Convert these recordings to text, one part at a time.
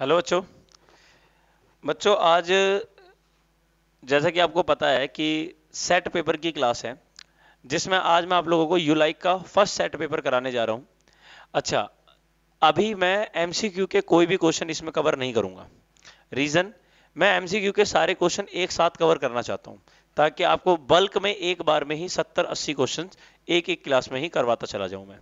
Hello बच्चों बच्चों आज जैसा कि आपको पता है कि सेट पेपर की क्लास है जिसमें आज मैं आप लोगों को यू लाइक का फर्स्ट सेट पेपर कराने जा रहा हूं अच्छा अभी मैं एमसीक्यू के कोई भी क्वेश्चन इसमें कवर नहीं करूंगा रीज़न मैं एमसीक्यू के सारे क्वेश्चन एक साथ कवर करना चाहता हूं ताकि आपको बल्क में एक बार में ही सत्तर अस्सी क्वेश्चन एक एक क्लास में ही करवाता चला जाऊं मैं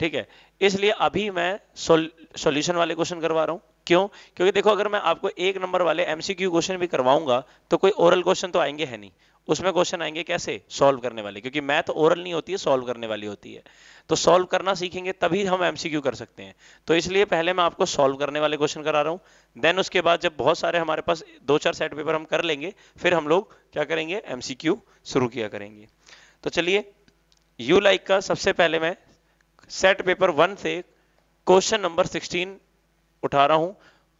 ठीक है इसलिए अभी मैं सोल्यूशन वाले क्वेश्चन करवा रहा हूं क्यों क्योंकि देखो अगर मैं आपको एक नंबर वाले एमसीक्यू क्वेश्चन भी करवाऊंगा तो कोई ओरल क्वेश्चन तो आएंगे है नहीं उसमें क्वेश्चन आएंगे कैसे सॉल्व करने वाले क्योंकि मैथ ओरल नहीं होती है सॉल्व करने वाली होती है तो सॉल्व करना सीखेंगे तभी हम एमसीक्यू कर सकते हैं तो इसलिए पहले मैं आपको सॉल्व करने वाले क्वेश्चन करा रहा हूं देन उसके बाद जब बहुत सारे हमारे पास दो चार सेट पेपर हम कर लेंगे फिर हम लोग क्या करेंगे एमसीक्यू शुरू किया करेंगे तो चलिए यू लाइक का सबसे पहले मैं सेट पेपर वन से क्वेश्चन नंबर सिक्सटीन उठा रहा हूं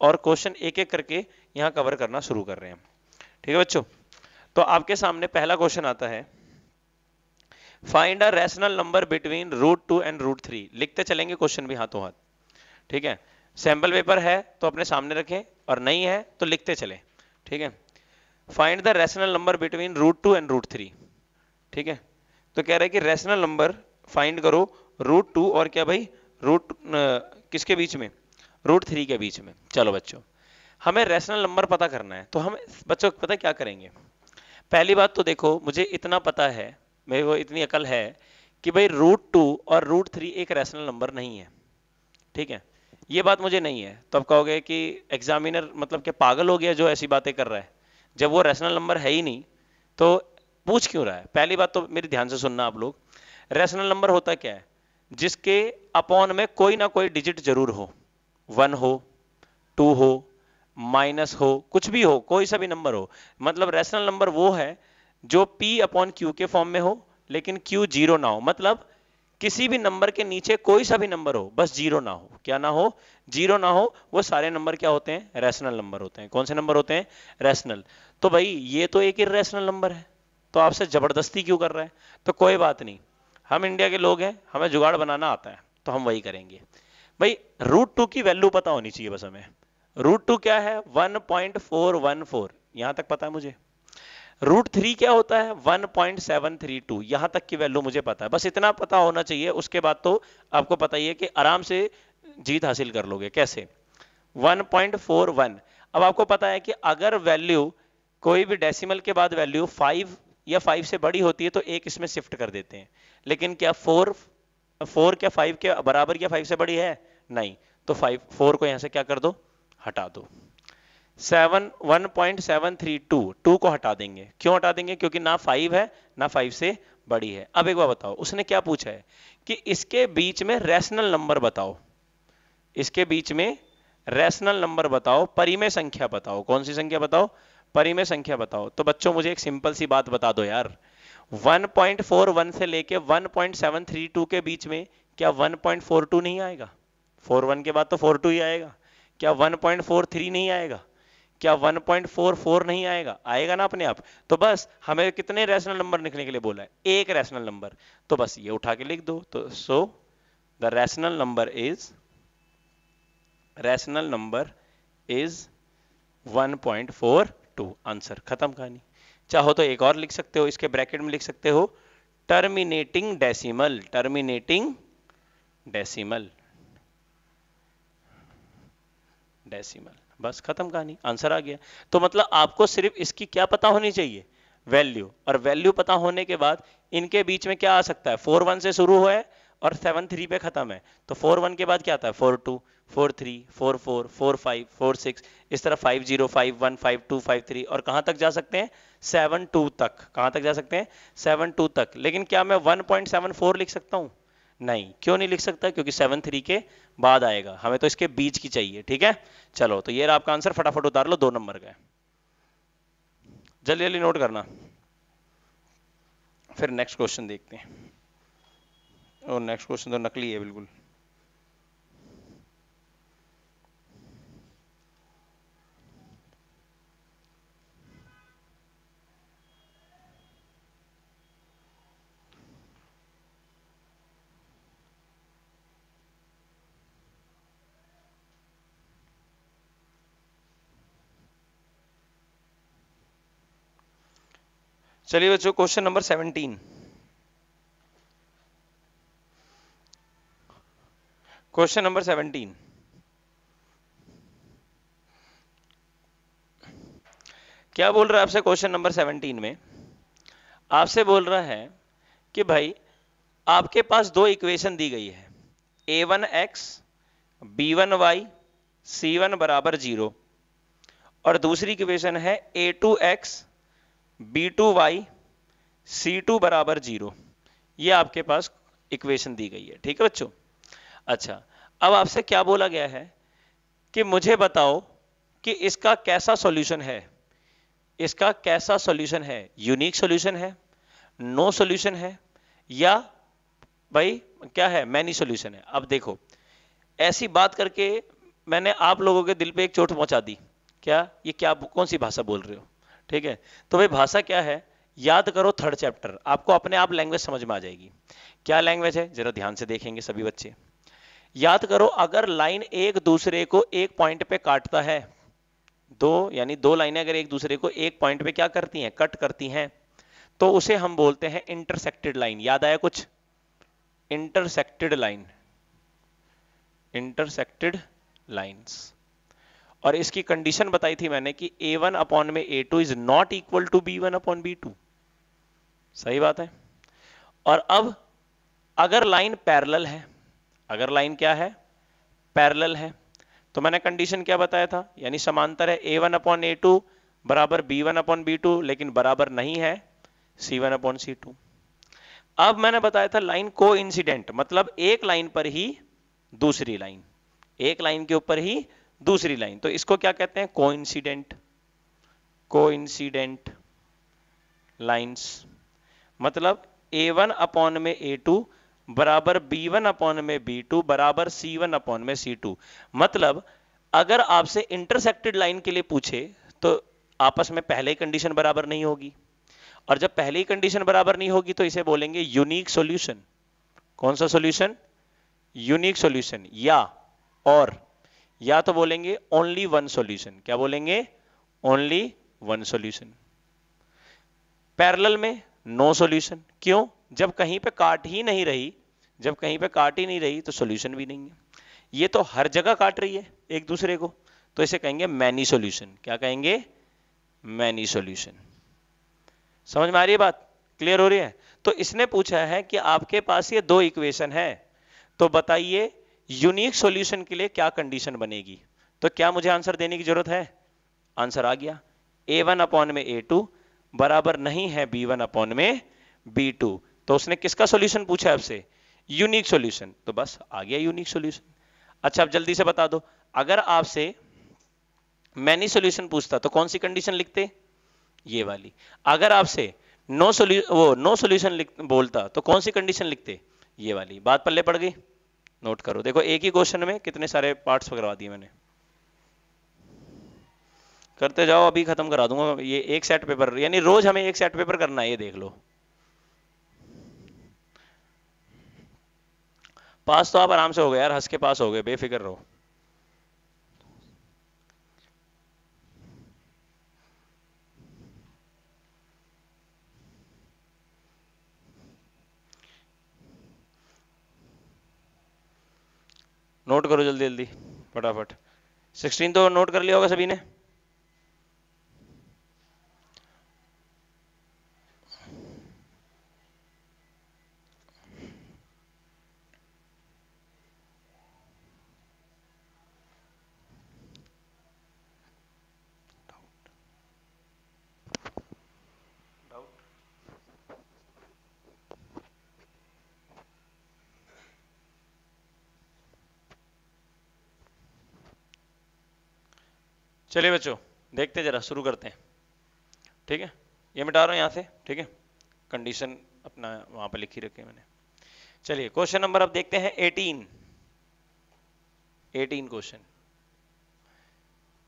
और क्वेश्चन एक एक करके यहां कवर करना शुरू कर रहे हैं ठीक है बच्चों तो आपके सामने पहला क्वेश्चन आता है find a rational number between root two and root three लिखते चलेंगे क्वेश्चन भी हाथों हाथ ठीक है सैंपल पेपर है तो अपने सामने रखें और नहीं है तो लिखते चले ठीक है find the rational number between root two and root three ठीक है तो कह रहे हैं कि रैशनल नंबर फाइंड करो रूट टू और क्या भाई रूट किसके बीच में रूट थ्री के बीच में चलो बच्चों हमें रेशनल नंबर पता करना है तो हम बच्चों पता क्या करेंगे पहली बात तो देखो मुझे इतना पता है मेरे को इतनी अकल है कि भाई रूट टू और रूट थ्री एक रैशनल नंबर नहीं है ठीक है ये बात मुझे नहीं है तो आप कहोगे कि एग्जामिनर मतलब के पागल हो गया जो ऐसी बातें कर रहा है जब वो रैशनल नंबर है ही नहीं तो पूछ क्यों रहा है पहली बात तो मेरी ध्यान से सुनना आप लोग रैशनल नंबर होता क्या है जिसके अपॉन में कोई ना कोई डिजिट जरूर हो वन हो टू हो माइनस हो कुछ भी हो कोई सा भी नंबर हो मतलब रेशनल नंबर वो है जो p अपॉन क्यू के फॉर्म में हो लेकिन q जीरो ना हो मतलब किसी भी नंबर के नीचे कोई सा भी नंबर हो बस जीरो ना हो क्या ना हो जीरो ना हो वो सारे नंबर क्या होते हैं रैशनल नंबर होते हैं कौन से नंबर होते हैं रैशनल तो भाई ये तो एक इेशनल नंबर है तो आपसे जबरदस्ती क्यों कर रहा है तो कोई बात नहीं हम इंडिया के लोग हैं हमें जुगाड़ बनाना आता है तो हम वही करेंगे भाई रूट टू की वैल्यू पता होनी चाहिए बस हमें रूट टू क्या है 1.414 पॉइंट यहां तक पता है मुझे रूट थ्री क्या होता है 1.732 पॉइंट यहां तक की वैल्यू मुझे पता है बस इतना पता होना चाहिए उसके बाद तो आपको पता ही है कि आराम से जीत हासिल कर लोगे कैसे 1.41 अब आपको पता है कि अगर वैल्यू कोई भी डेसिमल के बाद वैल्यू 5 या 5 से बड़ी होती है तो एक इसमें शिफ्ट कर देते हैं लेकिन क्या 4 4 क्या 5 के बराबर या 5 से बड़ी है नहीं तो फाइव फोर को यहां से क्या कर दो हटा दो seven one point seven three two two को हटा देंगे क्यों हटा देंगे क्योंकि ना फाइव है ना फाइव से बड़ी है अब एक बार बताओ उसने क्या पूछा है कि इसके बीच में रेशनल नंबर बताओ इसके बीच में रेशनल नंबर बताओ परिमेय संख्या बताओ कौन सी संख्या बताओ परिमेय संख्या बताओ तो बच्चों मुझे एक सिंपल सी बात बता दो यार 1.41 से लेके 1.732 के बीच में क्या 1.42 नहीं आएगा फोर वन के बाद तो फोर टू ही आएगा क्या वन पॉइंट फोर थ्री नहीं आएगा क्या 1.44 नहीं आएगा आएगा ना अपने आप तो बस हमें कितने रैशनल नंबर लिखने के लिए बोला है एक रैशनल नंबर तो बस ये उठा के लिख दो तो so the rational number is rational number is 1.42 answer खत्म कहानी चाहो तो एक और लिख सकते हो इसके ब्रैकेट में लिख सकते हो terminating decimal terminating decimal decimal बस खत्म कहानी आंसर आ गया तो मतलब आपको सिर्फ इसकी क्या पता होनी चाहिए वैल्यू और वैल्यू पता होने के बाद इनके बीच में क्या आ सकता है फोर वन से शुरू हुआ है और सेवन थ्री पे खत्म है तो फोर वन के बाद क्या आता है four two four three four four four five four six इस तरह five zero five one five two five three और कहां तक जा सकते हैं सेवन टू तक कहां तक जा सकते हैं सेवन टू तक लेकिन क्या मैं वन पॉइंट सेवन फोर लिख सकता हूं नहीं क्यों नहीं लिख सकता क्योंकि सेवन थ्री के बाद आएगा हमें तो इसके बीच की चाहिए ठीक है चलो तो ये रहा आपका आंसर फटाफट उतार लो दो नंबर का जल्दी जल्दी नोट करना फिर नेक्स्ट क्वेश्चन देखते हैं और नेक्स्ट क्वेश्चन तो नकली है बिल्कुल चलिए बच्चों question number seventeen question number seventeen क्या बोल रहा है आपसे क्वेश्चन नंबर सेवनटीन में आपसे बोल रहा है कि भाई आपके पास दो इक्वेशन दी गई है ए one x b one y c one बराबर जीरो और दूसरी इक्वेशन है a two x b two y c two बराबर जीरो ये आपके पास इक्वेशन दी गई है ठीक है बच्चों अच्छा अब आपसे क्या बोला गया है कि मुझे बताओ कि इसका कैसा सॉल्यूशन है इसका कैसा सॉल्यूशन है यूनिक सॉल्यूशन है नो no सॉल्यूशन है या भाई क्या है मैनी सॉल्यूशन है अब देखो ऐसी बात करके मैंने आप लोगों के दिल पे एक चोट पहुंचा दी क्या ये क्या कौन सी भाषा बोल रहे हो ठीक है तो भाई भाषा क्या है याद करो थर्ड चैप्टर आपको अपने आप लैंग्वेज समझ में आ जाएगी क्या लैंग्वेज है जरा ध्यान से देखेंगे सभी बच्चे याद करो अगर लाइन एक दूसरे को एक पॉइंट पे काटता है दो यानी दो लाइनें अगर एक दूसरे को एक पॉइंट पे क्या करती हैं कट करती हैं तो उसे हम बोलते हैं इंटरसेक्टेड लाइन याद आया कुछ इंटरसेक्टेड लाइन इंटरसेक्टेड लाइंस और इसकी कंडीशन बताई थी मैंने कि ए वन अपॉन में A two is not equal to B one upon B two सही बात है और अब अगर लाइन पैरल है अगर लाइन क्या है पैरल है तो मैंने कंडीशन क्या बताया था यानी समांतर है ए वन अपॉन ए टू बराबर B one upon B two लेकिन बराबर नहीं है C one upon C two अब मैंने बताया था लाइन को इंसिडेंट मतलब एक लाइन पर ही दूसरी लाइन एक लाइन के ऊपर ही दूसरी लाइन तो इसको क्या कहते हैं को इंसिडेंट लाइन्स मतलब ए वन अपॉन में ए टू बराबर बी वन अपॉन में बी टू बराबर सी वन अपॉन में सी टू मतलब अगर आपसे इंटरसेक्टेड लाइन के लिए पूछे तो आपस में पहले ही कंडीशन बराबर नहीं होगी और जब पहले ही कंडीशन बराबर नहीं होगी तो इसे बोलेंगे यूनिक सॉल्यूशन कौन सा सॉल्यूशन यूनिक सॉल्यूशन या और या तो बोलेंगे ओनली वन सॉल्यूशन क्या बोलेंगे ओनली वन सॉल्यूशन पैरेलल में नो no सॉल्यूशन क्यों जब कहीं पे काट ही नहीं रही जब कहीं पे काट ही नहीं रही तो सॉल्यूशन भी नहीं है ये तो हर जगह काट रही है एक दूसरे को तो इसे कहेंगे मैनी सॉल्यूशन क्या कहेंगे मैनी सॉल्यूशन समझ में आ रही है बात क्लियर हो रही है तो इसने पूछा है कि आपके पास ये दो इक्वेशन है तो बताइए यूनिक सॉल्यूशन के लिए क्या कंडीशन बनेगी तो क्या मुझे आंसर देने की जरूरत है आंसर आ गया ए वन अपॉन में ए टू बराबर नहीं है बी वन अपॉन में बी टू तो उसने किसका सॉल्यूशन पूछा आपसे यूनिक सॉल्यूशन तो बस आ गया यूनिक सॉल्यूशन अच्छा आप जल्दी से बता दो अगर आपसे मैनी सॉल्यूशन पूछता तो कौन सी कंडीशन लिखते ये वाली अगर आपसे नो सोल्यू वो नो सॉल्यूशन बोलता तो कौन सी कंडीशन लिखते ये वाली बात पल्ले पड़ गई नोट करो देखो एक ही क्वेश्चन में कितने सारे पार्ट्स करवा दिए मैंने करते जाओ अभी खत्म करा दूंगा ये एक सेट पेपर यानी रोज हमें एक सेट पेपर करना है ये देख लो पास तो आप आराम से हो गए यार हंस के पास हो गए बेफिक्र रहो नोट करो जल्दी जल्दी फटाफट सिक्सटीन तो नोट कर लिया होगा सभी ने चलिए बच्चों देखते हैं जरा शुरू करते हैं ठीक है ये मिटा रहा हूँ यहाँ से ठीक है कंडीशन अपना वहां पर लिखी रखी मैंने चलिए क्वेश्चन नंबर अब देखते हैं एटीन एटीन क्वेश्चन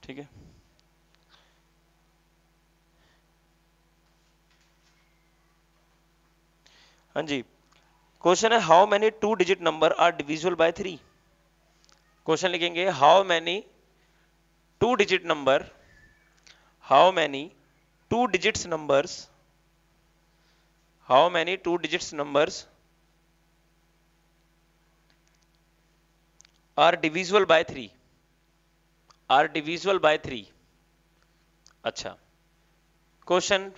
ठीक है हाँ जी क्वेश्चन है how many two digit number are divisible by three question लिखेंगे how many two digit number how many two digits numbers how many two digits numbers are divisible by 3 are divisible by 3 अच्छा question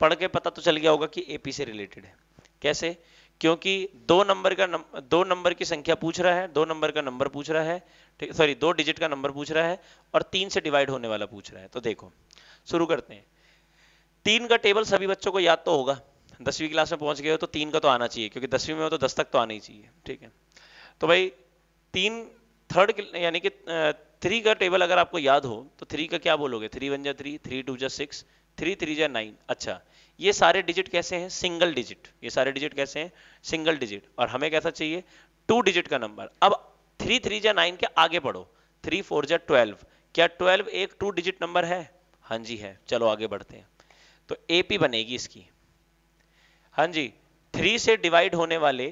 पढ़ के पता तो चल गया होगा कि एपी से रिलेटेड है कैसे क्योंकि दो नंबर का नम, दो नंबर की संख्या पूछ रहा है दो नंबर का नंबर पूछ रहा है ठीक सॉरी दो डिजिट का नंबर पूछ रहा है और तीन से डिवाइड होने वाला पूछ रहा है तो देखो शुरू करते हैं तीन का टेबल सभी बच्चों को याद तो होगा दसवीं क्लास में पहुंच गए हो तो तीन का तो आना चाहिए क्योंकि दसवीं में हो तो दस तक तो आना ही चाहिए ठीक है तो भाई तीन थर्ड यानी कि थ्री का टेबल अगर आपको याद हो तो थ्री का क्या बोलोगे थ्री वन जै थ्री थ्री टू जै सिक्स थ्री थ्री जै नाइन अच्छा ये सारे डिजिट कैसे हैं सिंगल डिजिट ये सारे डिजिट कैसे हैं सिंगल डिजिट और हमें कैसा चाहिए टू डिजिट का नंबर अब थ्री थ्री जा नाइन के आगे बढ़ो थ्री फोर जा ट्वेल्व क्या ट्वेल्व एक टू डिजिट नंबर है हाँ जी है चलो आगे बढ़ते हैं तो एपी बनेगी इसकी हाँ जी थ्री से डिवाइड होने वाले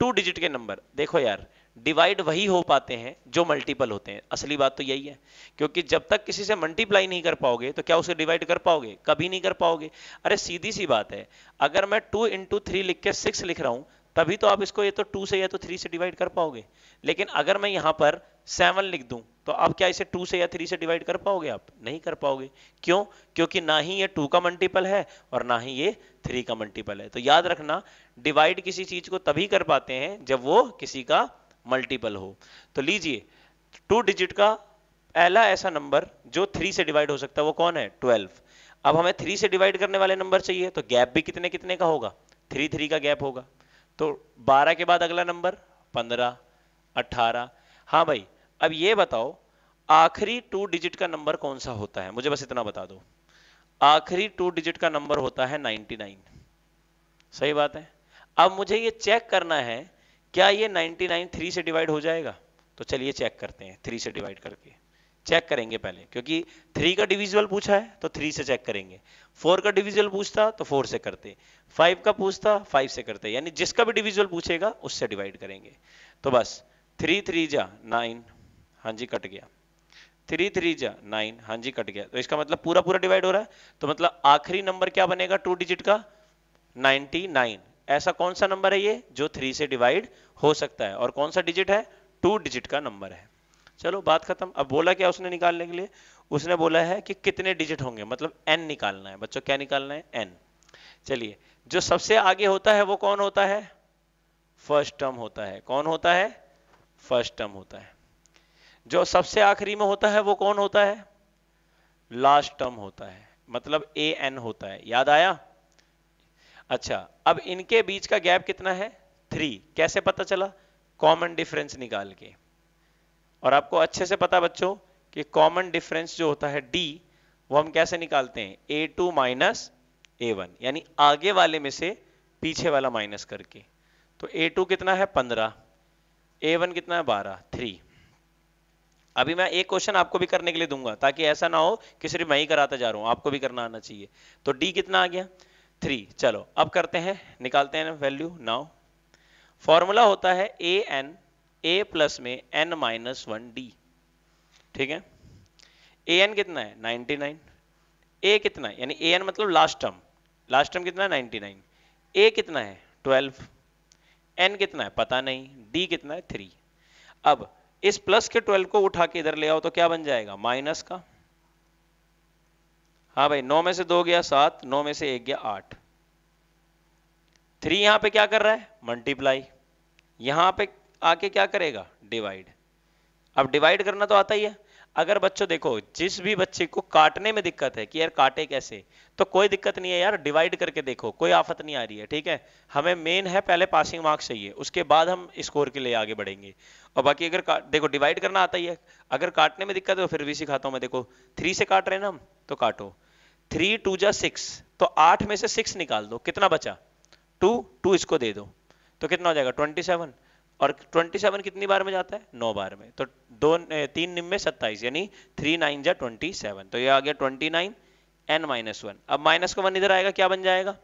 टू डिजिट के नंबर देखो यार डिवाइड वही हो पाते हैं जो मल्टीपल होते हैं असली बात तो यही है क्योंकि जब तक किसी से मल्टीप्लाई नहीं कर पाओगे तो क्या उसे डिवाइड कर पाओगे कभी नहीं कर पाओगे अरे सीधी सी बात है अगर मैं टू इंटू थ्री लिख के सिक्स लिख रहा हूं तभी तो आप इसको ये तो टू से या तो थ्री से डिवाइड कर पाओगे लेकिन अगर मैं यहाँ पर सेवन लिख दूं तो आप क्या इसे टू से या थ्री से डिवाइड कर पाओगे आप नहीं कर पाओगे क्यों क्योंकि ना ही ये टू का मल्टीपल है और ना ही ये थ्री का मल्टीपल है तो याद रखना डिवाइड किसी चीज को तभी कर पाते हैं जब वो किसी का मल्टीपल हो तो लीजिए टू डिजिट का पहला ऐसा नंबर जो थ्री से डिवाइड हो सकता है वो कौन है ट्वेल्व अब हमें थ्री से डिवाइड करने वाले नंबर चाहिए तो गैप भी कितने कितने का होगा थ्री थ्री का गैप होगा तो 12 के बाद अगला नंबर 15, 18। हाँ भाई अब ये बताओ आखिरी टू डिजिट का नंबर कौन सा होता है मुझे बस इतना बता दो आखिरी टू डिजिट का नंबर होता है 99। सही बात है अब मुझे ये चेक करना है क्या ये 99 थ्री से डिवाइड हो जाएगा तो चलिए चेक करते हैं थ्री से डिवाइड करके चेक करेंगे पहले क्योंकि थ्री का डिविजुअल पूछा है तो थ्री से चेक करेंगे फोर का डिविजुअल पूछता तो फोर से करते फाइव का पूछता फाइव से करते यानी जिसका भी डिविजुअल पूछेगा उससे डिवाइड करेंगे तो बस थ्री थ्री जा नाइन हाँ जी कट गया थ्री थ्री जा नाइन हाँ जी कट गया तो इसका मतलब पूरा पूरा डिवाइड हो रहा है तो मतलब आखिरी नंबर क्या बनेगा टू डिजिट का नाइनटी नाइन ऐसा कौन सा नंबर है ये जो थ्री से डिवाइड हो सकता है और कौन सा डिजिट है टू डिजिट का नंबर है चलो बात खत्म अब बोला क्या उसने निकालने के लिए उसने बोला है कि कितने डिजिट होंगे मतलब एन निकालना है बच्चों क्या निकालना है एन चलिए जो सबसे आगे होता है वो कौन होता है फर्स्ट टर्म होता है कौन होता है फर्स्ट टर्म होता है जो सबसे आखिरी में होता है वो कौन होता है लास्ट टर्म होता है मतलब ए एन होता है याद आया अच्छा अब इनके बीच का गैप कितना है थ्री कैसे पता चला कॉमन डिफरेंस निकाल के और आपको अच्छे से पता बच्चों कि कॉमन डिफरेंस जो होता है डी वो हम कैसे निकालते हैं A two minus A one यानी आगे वाले में से पीछे वाला माइनस करके तो ए टू कितना है पंद्रह ए वन कितना है बारह थ्री अभी मैं एक क्वेश्चन आपको भी करने के लिए दूंगा ताकि ऐसा ना हो कि सिर्फ मैं ही कराता जा रहा हूं आपको भी करना आना चाहिए तो डी कितना आ गया थ्री चलो अब करते हैं निकालते हैं वैल्यू नाउ फॉर्मूला होता है ए एन ए प्लस में एन माइनस वन डी ठीक है ए एन कितना है 99 ए कितना है यानी ए एन मतलब लास्ट टर्म लास्ट टर्म कितना है 99 ए कितना है 12 एन कितना है पता नहीं डी कितना है थ्री अब इस प्लस के 12 को उठा के इधर ले आओ तो क्या बन जाएगा माइनस का हाँ भाई नौ में से दो गया सात नौ में से एक गया आठ थ्री यहां पे क्या कर रहा है मल्टीप्लाई यहां पे आके क्या करेगा डिवाइड अब डिवाइड करना तो आता ही है अगर बच्चों देखो जिस भी बच्चे को काटने में दिक्कत है कि यार काटे कैसे तो कोई दिक्कत नहीं है यार डिवाइड करके देखो कोई आफत नहीं आ रही है ठीक है हमें मेन है पहले पासिंग मार्क्स चाहिए उसके बाद हम स्कोर के लिए आगे बढ़ेंगे और बाकी अगर देखो डिवाइड करना आता ही है अगर काटने में दिक्कत है तो फिर भी सिखाता हूं मैं देखो थ्री से काट रहे ना हम तो काटो थ्री टू जा सिक्स तो आठ में से सिक्स निकाल दो कितना बचा टू टू इसको दे दो तो कितना हो जाएगा ट्वेंटी सेवन और 27 कितनी बार में जाता है नौ बार में तो दो तीन निम्बे सत्ताईस यानी थ्री नाइन जा ट्वेंटी सेवन तो ये आ गया twenty nine N minus one अब माइनस का वन इधर आएगा क्या बन जाएगा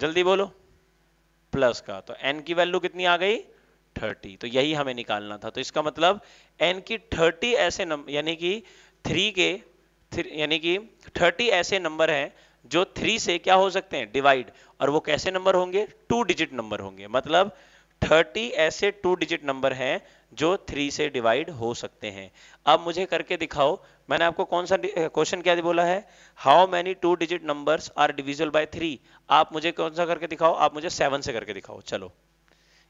जल्दी बोलो प्लस का तो एन की वैल्यू कितनी आ गई थर्टी तो यही हमें निकालना था तो इसका मतलब एन की थर्टी ऐसे यानी कि थ्री के यानी कि थर्टी ऐसे नंबर हैं जो थ्री से क्या हो सकते हैं डिवाइड और वो कैसे नंबर होंगे टू डिजिट नंबर होंगे मतलब थर्टी ऐसे टू डिजिट नंबर हैं जो थ्री से डिवाइड हो सकते हैं अब मुझे करके दिखाओ मैंने आपको कौन सा क्वेश्चन क्या बोला है how many two digit numbers are divisible by three आप मुझे कौन सा करके दिखाओ आप मुझे सेवन से करके दिखाओ चलो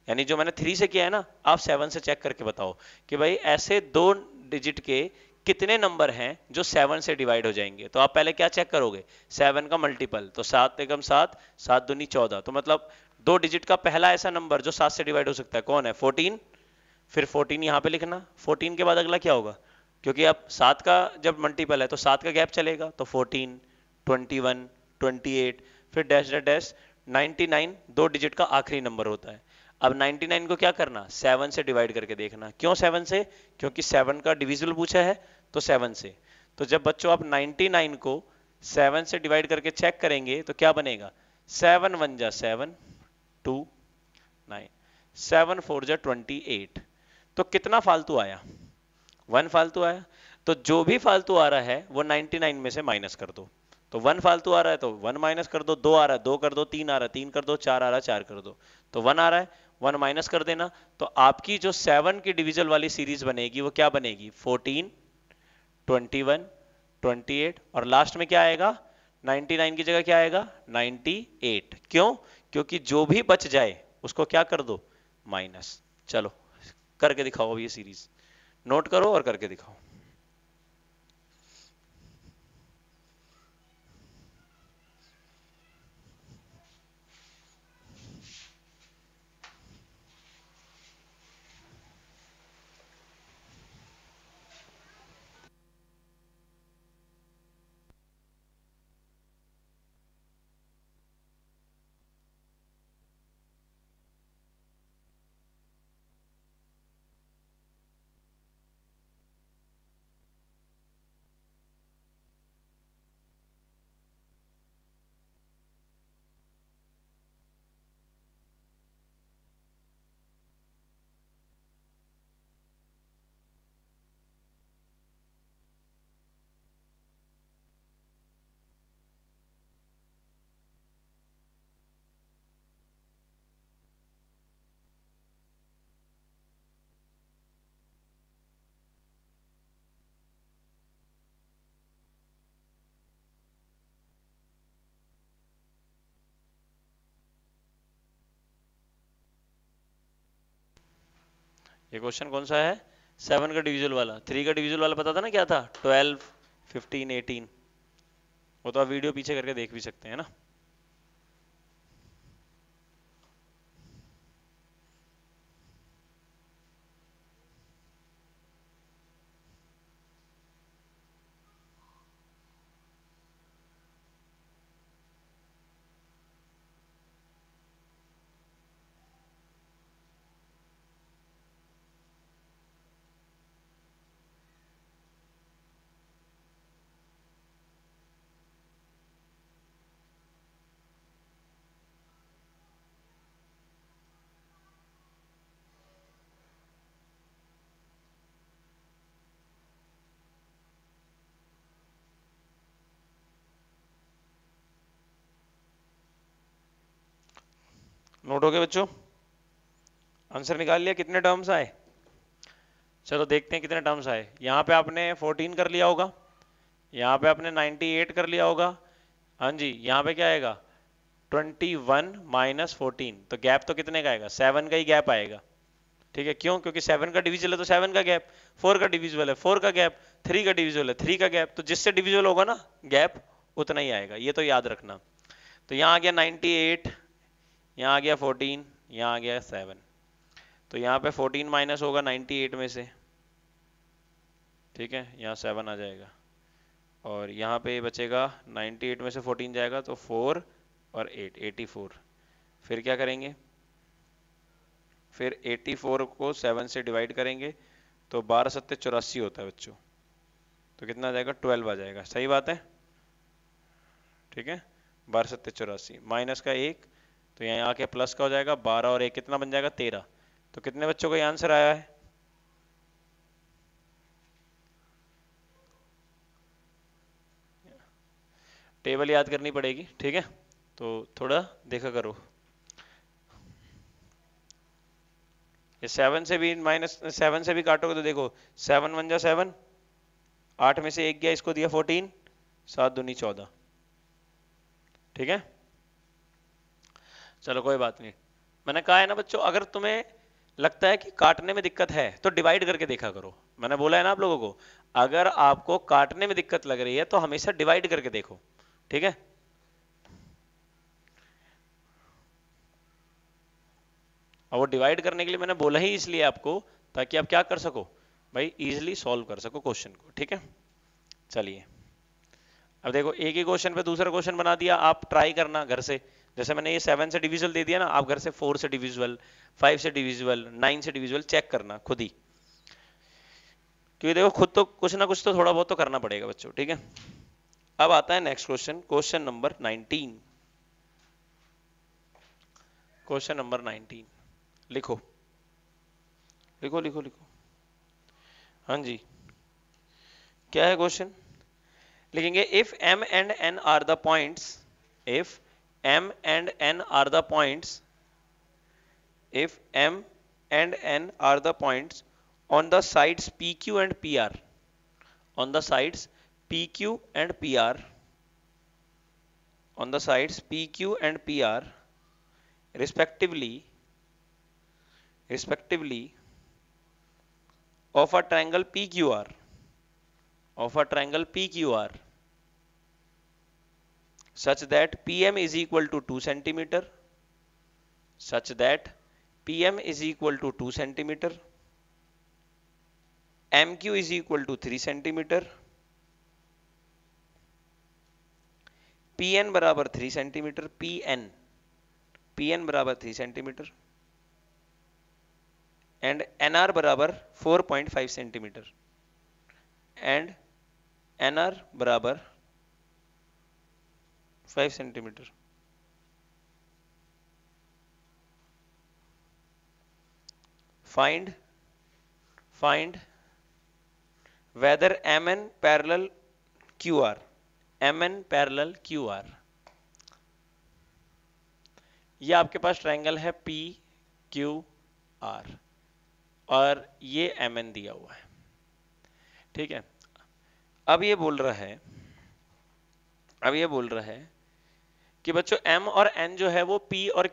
यानी जो मैंने थ्री से किया है ना आप सेवन से चेक करके बताओ कि भाई ऐसे दो डिजिट के कितने नंबर हैं जो सेवन से डिवाइड हो जाएंगे तो आप पहले क्या चेक करोगे सेवन का मल्टीपल तो सात एकम सात सात दूनी चौदह तो मतलब दो डिजिट का पहला ऐसा नंबर जो सात से डिवाइड हो सकता है कौन है फोर्टीन फिर फोर्टीन यहां पे लिखना फोर्टीन के बाद अगला क्या होगा क्योंकि अब सात का जब मल्टीपल है तो सात का गैप चलेगा तो fourteen twenty one twenty eight फिर dash dash dash ninety nine दो डिजिट का आखिरी नंबर होता है अब 99 को क्या करना सेवन से डिवाइड करके देखना क्यों सेवन से क्योंकि सेवन का डिविजल पूछा है तो सेवन से तो जब बच्चों आप 99 को सेवन से डिवाइड करके चेक करेंगे तो क्या बनेगा सेवन वन जा seven two nine seven four जो ट्वेंटी एट तो कितना फालतू आया वन फालतू आया तो जो भी फालतू आ रहा है वो 99 में से माइनस कर दो तो वन फालतू आ रहा है तो वन माइनस कर दो दो आ रहा है दो कर दो तीन आ रहा है तीन कर दो चार आ रहा है चार कर दो तो वन आ रहा है वन माइनस कर देना तो आपकी जो सेवन की डिविजन वाली सीरीज बनेगी वो क्या बनेगी fourteen twenty one twenty eight और लास्ट में क्या आएगा नाइनटी नाइन की जगह क्या आएगा नाइनटी एट क्यों क्योंकि जो भी बच जाए उसको क्या कर दो माइनस चलो करके दिखाओ अभी ये सीरीज नोट करो और करके दिखाओ ये क्वेश्चन कौन सा है सेवन का डिविजल वाला थ्री का डिविजल वाला पता था ना क्या था ट्वेल्व फिफ्टीन एटीन वो तो आप वीडियो पीछे करके देख भी सकते हैं ना नोट हो गए बच्चों आंसर निकाल लिया कितने टर्म्स आए चलो देखते हैं कितने टर्म्स आए यहाँ पे आपने 14 कर लिया होगा यहाँ पे आपने 98 कर लिया होगा हाँ जी यहाँ पे क्या आएगा 21 वन माइनस फोर्टीन तो गैप तो कितने का आएगा सेवन का ही गैप आएगा ठीक है क्यों क्योंकि सेवन का डिविजल है तो सेवन का गैप फोर का डिविजल है फोर का गैप थ्री का डिविजल है थ्री का गैप तो जिससे डिविजल होगा ना गैप उतना ही आएगा ये तो याद रखना तो यहाँ आ गया नाइनटी यहाँ आ गया 14 यहाँ आ गया 7 तो यहाँ पे 14 माइनस होगा 98 में से ठीक है यहाँ 7 आ जाएगा और यहाँ पे बचेगा 98 में से 14 जाएगा तो 4 और 8 84 फिर क्या करेंगे फिर 84 को 7 से डिवाइड करेंगे तो बारह सत्य चौरासी होता है बच्चों तो कितना आ जाएगा 12 आ जाएगा सही बात है ठीक है बारह सत्य चौरासी माइनस का एक तो यहाँ आके प्लस का हो जाएगा बारह और एक कितना बन जाएगा तेरह तो कितने बच्चों का ये आंसर आया है टेबल याद करनी पड़ेगी ठीक है तो थोड़ा देखा करो ये सेवन से भी माइनस सेवन से भी काटोगे तो देखो सेवन वन जा सेवन आठ में से एक गया इसको दिया फोर्टीन सात दूनी चौदह ठीक है चलो कोई बात नहीं मैंने कहा है ना बच्चों अगर तुम्हें लगता है कि काटने में दिक्कत है तो डिवाइड करके देखा करो मैंने बोला है ना आप लोगों को अगर आपको काटने में दिक्कत लग रही है तो हमेशा डिवाइड करके देखो ठीक है और वो डिवाइड करने के लिए मैंने बोला ही इसलिए आपको ताकि आप क्या कर सको भाई इजिली सॉल्व कर सको क्वेश्चन को ठीक है चलिए अब देखो एक ही क्वेश्चन पे दूसरा क्वेश्चन बना दिया आप ट्राई करना घर से जैसे मैंने ये सेवन से डिविजल दे दिया ना आप घर से फोर से डिविजुअल फाइव से डिविजुअल नाइन से डिविजुअल चेक करना खुद ही क्योंकि देखो खुद तो कुछ ना कुछ तो थोड़ा बहुत तो करना पड़ेगा बच्चों ठीक है अब आता है next question question number nineteen question number nineteen लिखो लिखो लिखो लिखो हाँ जी क्या है क्वेश्चन लिखेंगे if M and N are the points इफ m and n are the points if m and n are the points on the sides pq and pr on the sides pq and pr on the sides pq and pr respectively respectively of a triangle pqr of a triangle pqr such that PM is equal to 2 centimeter such that PM is equal to 2 centimeter MQ is equal to 3 centimeter PN barabar 3 centimeter. PN PN barabar 3 centimeter. And NR barabar 4.5 centimeter. And NR barabar five centimetre find find whether mn parallel qr mn parallel qr ये आपके पास triangle है P Q R और ये M N दिया हुआ है ठीक है अब ये बोल रहा है अब ये बोल रहा है कि बच्चों एम और एन जो है वो पी और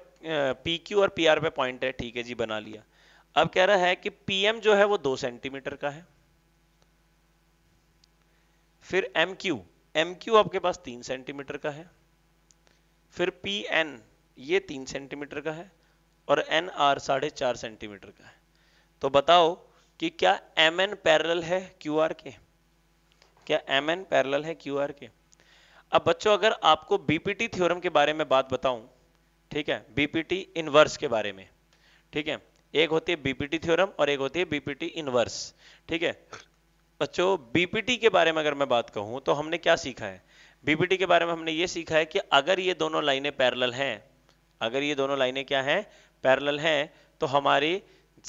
पी क्यू और पी आर पे पॉइंट है ठीक है जी बना लिया अब कह रहा है कि पी एम जो है वो दो सेंटीमीटर का है फिर एम क्यू एम क्यू आपके पास तीन सेंटीमीटर का है फिर पी एन ये तीन सेंटीमीटर का है और एन आर साढ़े चार सेंटीमीटर का है तो बताओ कि क्या एम एन पैरल है क्यू आर के क्या एम एन पैरल है क्यू आर के अब बच्चों अगर आपको बीपीटी थ्योरम के बारे में बात बताऊं ठीक है बीपीटी इनवर्स के बारे में ठीक है एक होती है बीपीटी थ्योरम और एक होती है बीपीटी इनवर्स ठीक है बच्चों बीपीटी के बारे में अगर मैं बात कहूं तो हमने क्या सीखा है बीपीटी के बारे में हमने ये सीखा है कि अगर ये दोनों लाइनें पैरेलल हैं अगर ये दोनों लाइनें क्या हैं पैरेलल हैं तो हमारी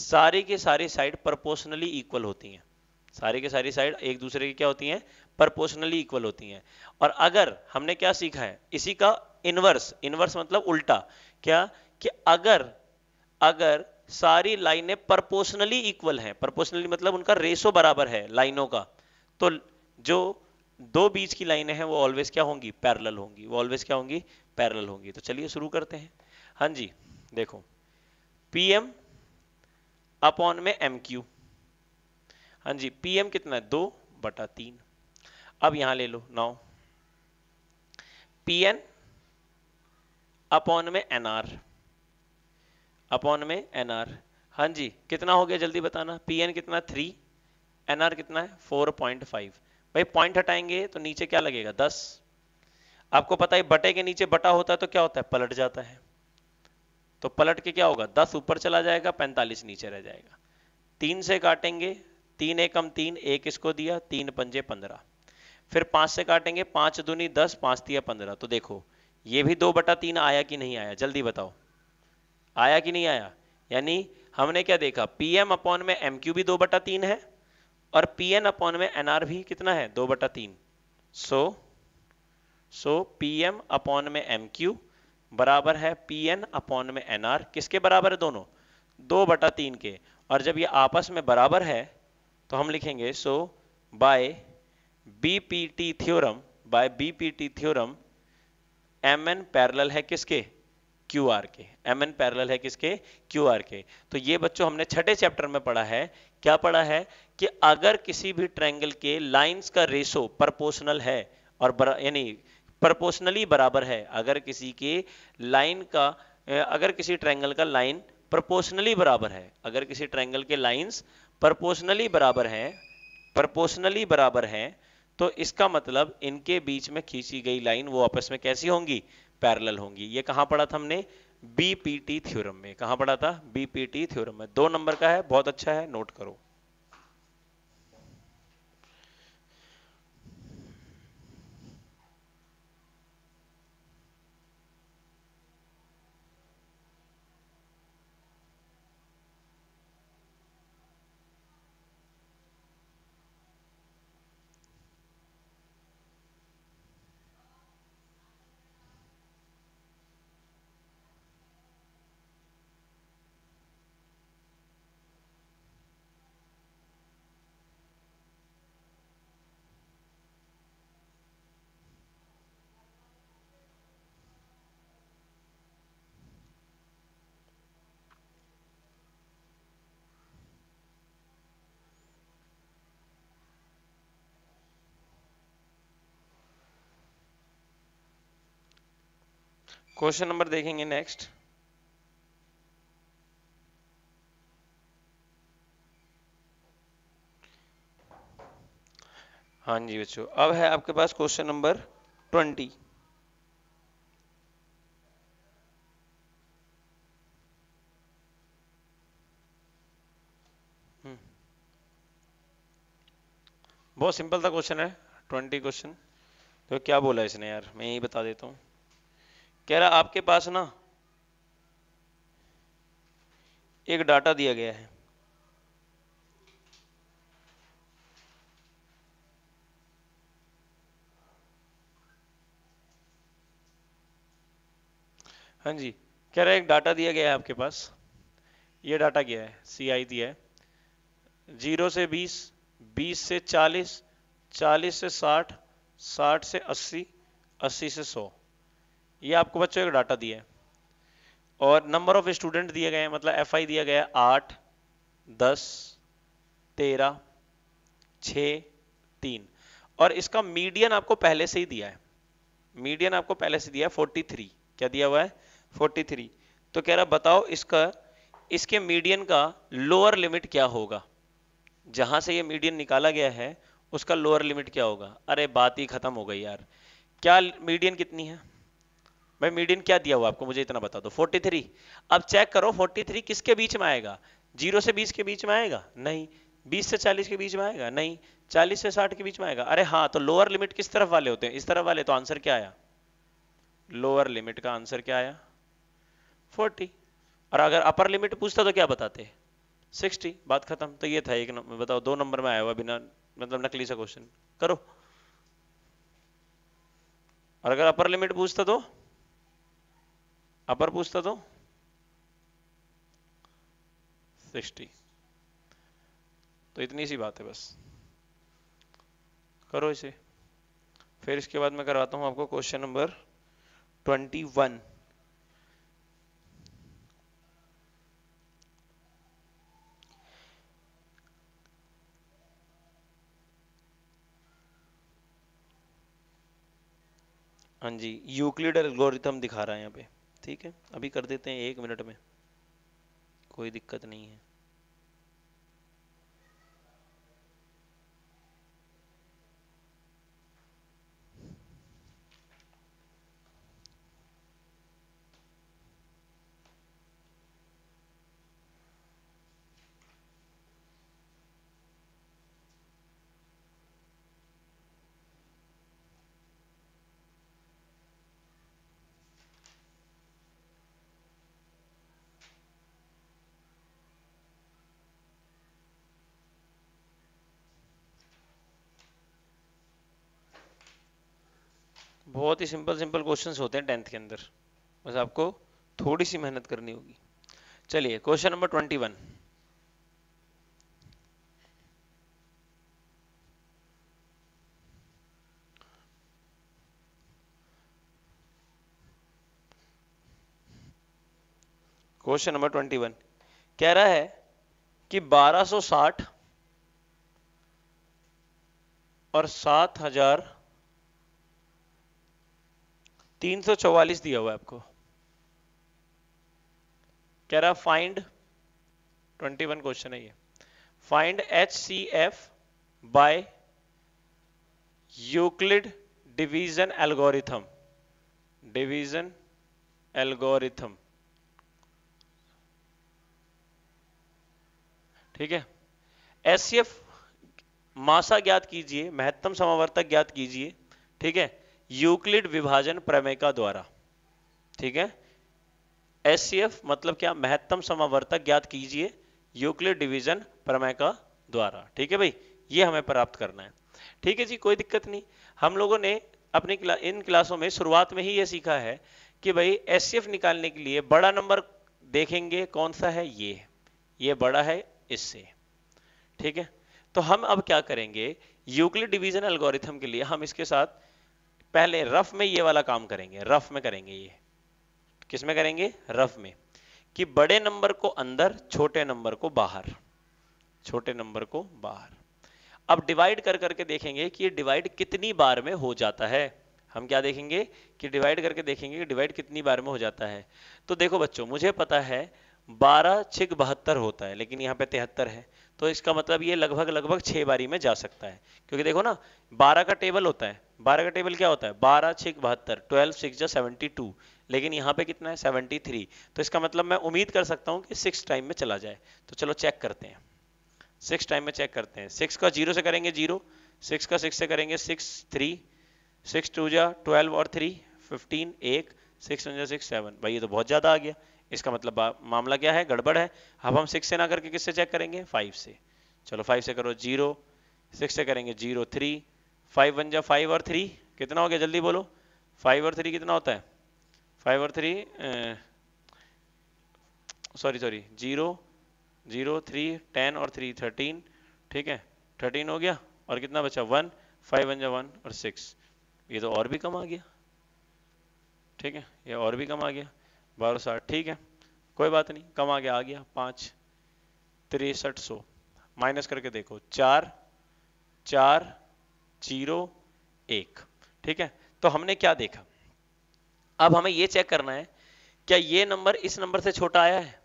सारी के सारी साइड प्रपोर्शनली इक्वल होती हैं सारी के सारी साइड एक दूसरे की क्या होती हैं प्रपोर्शनली इक्वल होती हैं और अगर हमने क्या सीखा है इसी का इनवर्स इनवर्स मतलब उल्टा क्या कि अगर अगर सारी लाइनें प्रपोर्शनली इक्वल हैं प्रपोर्शनली मतलब उनका रेशो बराबर है लाइनों का तो जो दो बीच की लाइनें हैं वो ऑलवेज क्या होंगी पैरल होंगी वो ऑलवेज क्या होंगी पैरल होंगी तो चलिए शुरू करते हैं हाँ जी देखो पी एम अपॉन में एम क्यू हाँ जी पीएम कितना है दो बटा तीन अब यहां ले लो नौ पी अपॉन में एनआर अपॉन में एनआर हाँ जी कितना हो गया जल्दी बताना पी कितना थ्री एनआर कितना है फोर पॉइंट फाइव भाई पॉइंट हटाएंगे तो नीचे क्या लगेगा दस आपको पता है बटे के नीचे बटा होता है तो क्या होता है पलट जाता है तो पलट के क्या होगा दस ऊपर चला जाएगा पैंतालीस नीचे रह जाएगा तीन से काटेंगे तीन एकम तीन एक इसको दिया तीन पंजे पंद्रह फिर पांच से काटेंगे पांच दूनी दस पांच दिया पंद्रह तो देखो ये भी दो बटा तीन आया कि नहीं आया जल्दी बताओ आया कि नहीं आया यानी हमने क्या देखा पी एम अपॉन में एम क्यू भी दो बटा तीन है और पी एन अपॉन में एन आर भी कितना है दो बटा तीन so so P M upon में एम क्यू बराबर है पी एन अपॉन में एन आर किसके बराबर है दोनों दो बटा तीन के और जब ये आपस में बराबर है तो हम लिखेंगे so by BPT theorem by BPT theorem M N parallel है किसके क्यू आर के एम एन पैरल है किसके क्यू आर के तो ये बच्चों हमने छठे चैप्टर में पढ़ा है क्या पढ़ा है कि अगर किसी भी ट्रैंगल के लाइंस का रेशो प्रपोर्शनल है और यानी प्रपोर्शनली बराबर है अगर किसी के लाइन का अगर किसी ट्रैंगल का लाइन प्रपोर्शनली बराबर है अगर किसी ट्रैंगल के लाइंस प्रपोशनली बराबर हैं प्रपोशनली बराबर हैं तो इसका मतलब इनके बीच में खींची गई लाइन वो आपस में कैसी होंगी पैरेलल होंगी ये कहां पढ़ा था हमने बीपीटी थ्योरम में कहा पढ़ा था बीपीटी थ्योरम में दो नंबर का है बहुत अच्छा है नोट करो क्वेश्चन नंबर देखेंगे नेक्स्ट हाँ जी बच्चों अब है आपके पास क्वेश्चन नंबर ट्वेंटी हम्म। बहुत सिंपल था क्वेश्चन है ट्वेंटी क्वेश्चन तो क्या बोला इसने यार मैं यही बता देता हूँ कह रहा आपके पास ना एक डाटा दिया गया है हाँ जी कह रहा है एक डाटा दिया गया है आपके पास ये डाटा क्या है सी आई दिया है जीरो से बीस बीस से चालीस चालीस से साठ साठ से अस्सी अस्सी से सौ ये आपको बच्चों का डाटा दिया है और नंबर ऑफ स्टूडेंट दिए गए हैं मतलब एफ दिया गया है आठ दस तेरह छ तीन और इसका मीडियन आपको पहले से ही दिया है मीडियन आपको पहले से दिया है थ्री क्या दिया हुआ है फोर्टी थ्री तो कह रहा बताओ इसका इसके मीडियन का लोअर लिमिट क्या होगा जहां से ये मीडियन निकाला गया है उसका लोअर लिमिट क्या होगा अरे बात ही खत्म हो गई यार क्या मीडियन कितनी है भाई मीडियन क्या दिया हुआ आपको मुझे इतना बता दो 43 अब चेक करो 43 किसके बीच में आएगा जीरो से बीस के बीच में आएगा नहीं बीस से चालीस के बीच में आएगा नहीं चालीस से साठ के बीच में आएगा अरे हाँ तो लोअर लिमिट किस तरफ वाले होते हैं इस तरफ वाले तो आंसर क्या आया लोअर लिमिट का आंसर क्या आया फोर्टी और अगर अपर लिमिट पूछता तो क्या बताते सिक्सटी बात खत्म तो ये था एक नंबर बताओ दो नंबर में आया हुआ बिना मतलब नकली सा क्वेश्चन करो और अगर अपर लिमिट पूछता तो अपर पूछता तो 60 तो इतनी सी बात है बस करो इसे फिर इसके बाद मैं करवाता हूं आपको क्वेश्चन नंबर ट्वेंटी वन हाँ जी यूक्लिड एल्गोरिथम दिखा रहा है यहाँ पे ठीक है अभी कर देते हैं एक मिनट में कोई दिक्कत नहीं है बहुत ही सिंपल सिंपल क्वेश्चन होते हैं टेंथ के अंदर बस आपको थोड़ी सी मेहनत करनी होगी चलिए question number twenty one question number twenty one कह रहा है कि 1260 और 7000 344 दिया हुआ है आपको कह रहा फाइंड 21 क्वेश्चन है ये find H C F by Euclid division algorithm division algorithm ठीक है एस सी एफ मासा ज्ञात कीजिए महत्तम समावर्तक ज्ञात कीजिए ठीक है यूक्लिड विभाजन प्रमेय का द्वारा ठीक है एस मतलब क्या महत्तम समावर्तक ज्ञात कीजिए यूक्लिड डिवीजन प्रमेय का द्वारा ठीक है भाई ये हमें प्राप्त करना है ठीक है जी कोई दिक्कत नहीं हम लोगों ने अपनी क्ला, इन क्लासों में शुरुआत में ही ये सीखा है कि भाई एस निकालने के लिए बड़ा नंबर देखेंगे कौन सा है ये ये बड़ा है इससे ठीक है तो हम अब क्या करेंगे यूक्लिड डिवीजन एल्गोरिथम के लिए हम इसके साथ पहले रफ में ये वाला काम करेंगे रफ में करेंगे ये किस में करेंगे रफ में कि बड़े नंबर को अंदर छोटे नंबर को बाहर छोटे नंबर को बाहर अब डिवाइड कर करके देखेंगे कि ये डिवाइड कितनी बार में हो जाता है हम क्या देखेंगे कि डिवाइड करके देखेंगे कि डिवाइड कितनी बार में हो जाता है तो देखो बच्चों मुझे पता है बारह छिक बहत्तर होता है लेकिन यहाँ पे तिहत्तर है तो इसका मतलब ये लगभग लगभग छह बारी में जा सकता है क्योंकि देखो ना बारह का टेबल होता है बारह का टेबल क्या होता है बारह छिक बहत्तर ट्वेल्व सिक्स जा सेवेंटी टू लेकिन यहाँ पे कितना है सेवेंटी थ्री तो इसका मतलब मैं उम्मीद कर सकता हूँ कि सिक्स टाइम में चला जाए तो चलो चेक करते हैं सिक्स टाइम में चेक करते हैं सिक्स का जीरो से करेंगे जीरो सिक्स का सिक्स से करेंगे सिक्स थ्री सिक्स टू जा ट्वेल्व और थ्री फिफ्टीन एक सिक्स वन जा सिक्स सेवन भाई ये तो बहुत ज़्यादा आ गया इसका मतलब मामला क्या है गड़बड़ है अब हम सिक्स से ना करके किससे चेक करेंगे फाइव से चलो फाइव से करो जीरो सिक्स से करेंगे जीरो थ्री फाइव वन जा फाइव और थ्री कितना हो गया जल्दी बोलो फाइव और थ्री कितना होता है फाइव और three sorry sorry zero zero three ten और थ्री थर्टीन ठीक है थर्टीन हो गया और कितना बचा वन फाइव वन जा वन और सिक्स ये तो और भी कम आ गया ठीक है ये और भी कम आ गया बारह साठ ठीक है कोई बात नहीं कम आ गया आ गया पाँच तिरसठ सौ माइनस करके देखो चार चार जीरो एक ठीक है तो हमने क्या देखा अब हमें ये चेक करना है क्या ये नंबर इस नंबर से छोटा आया है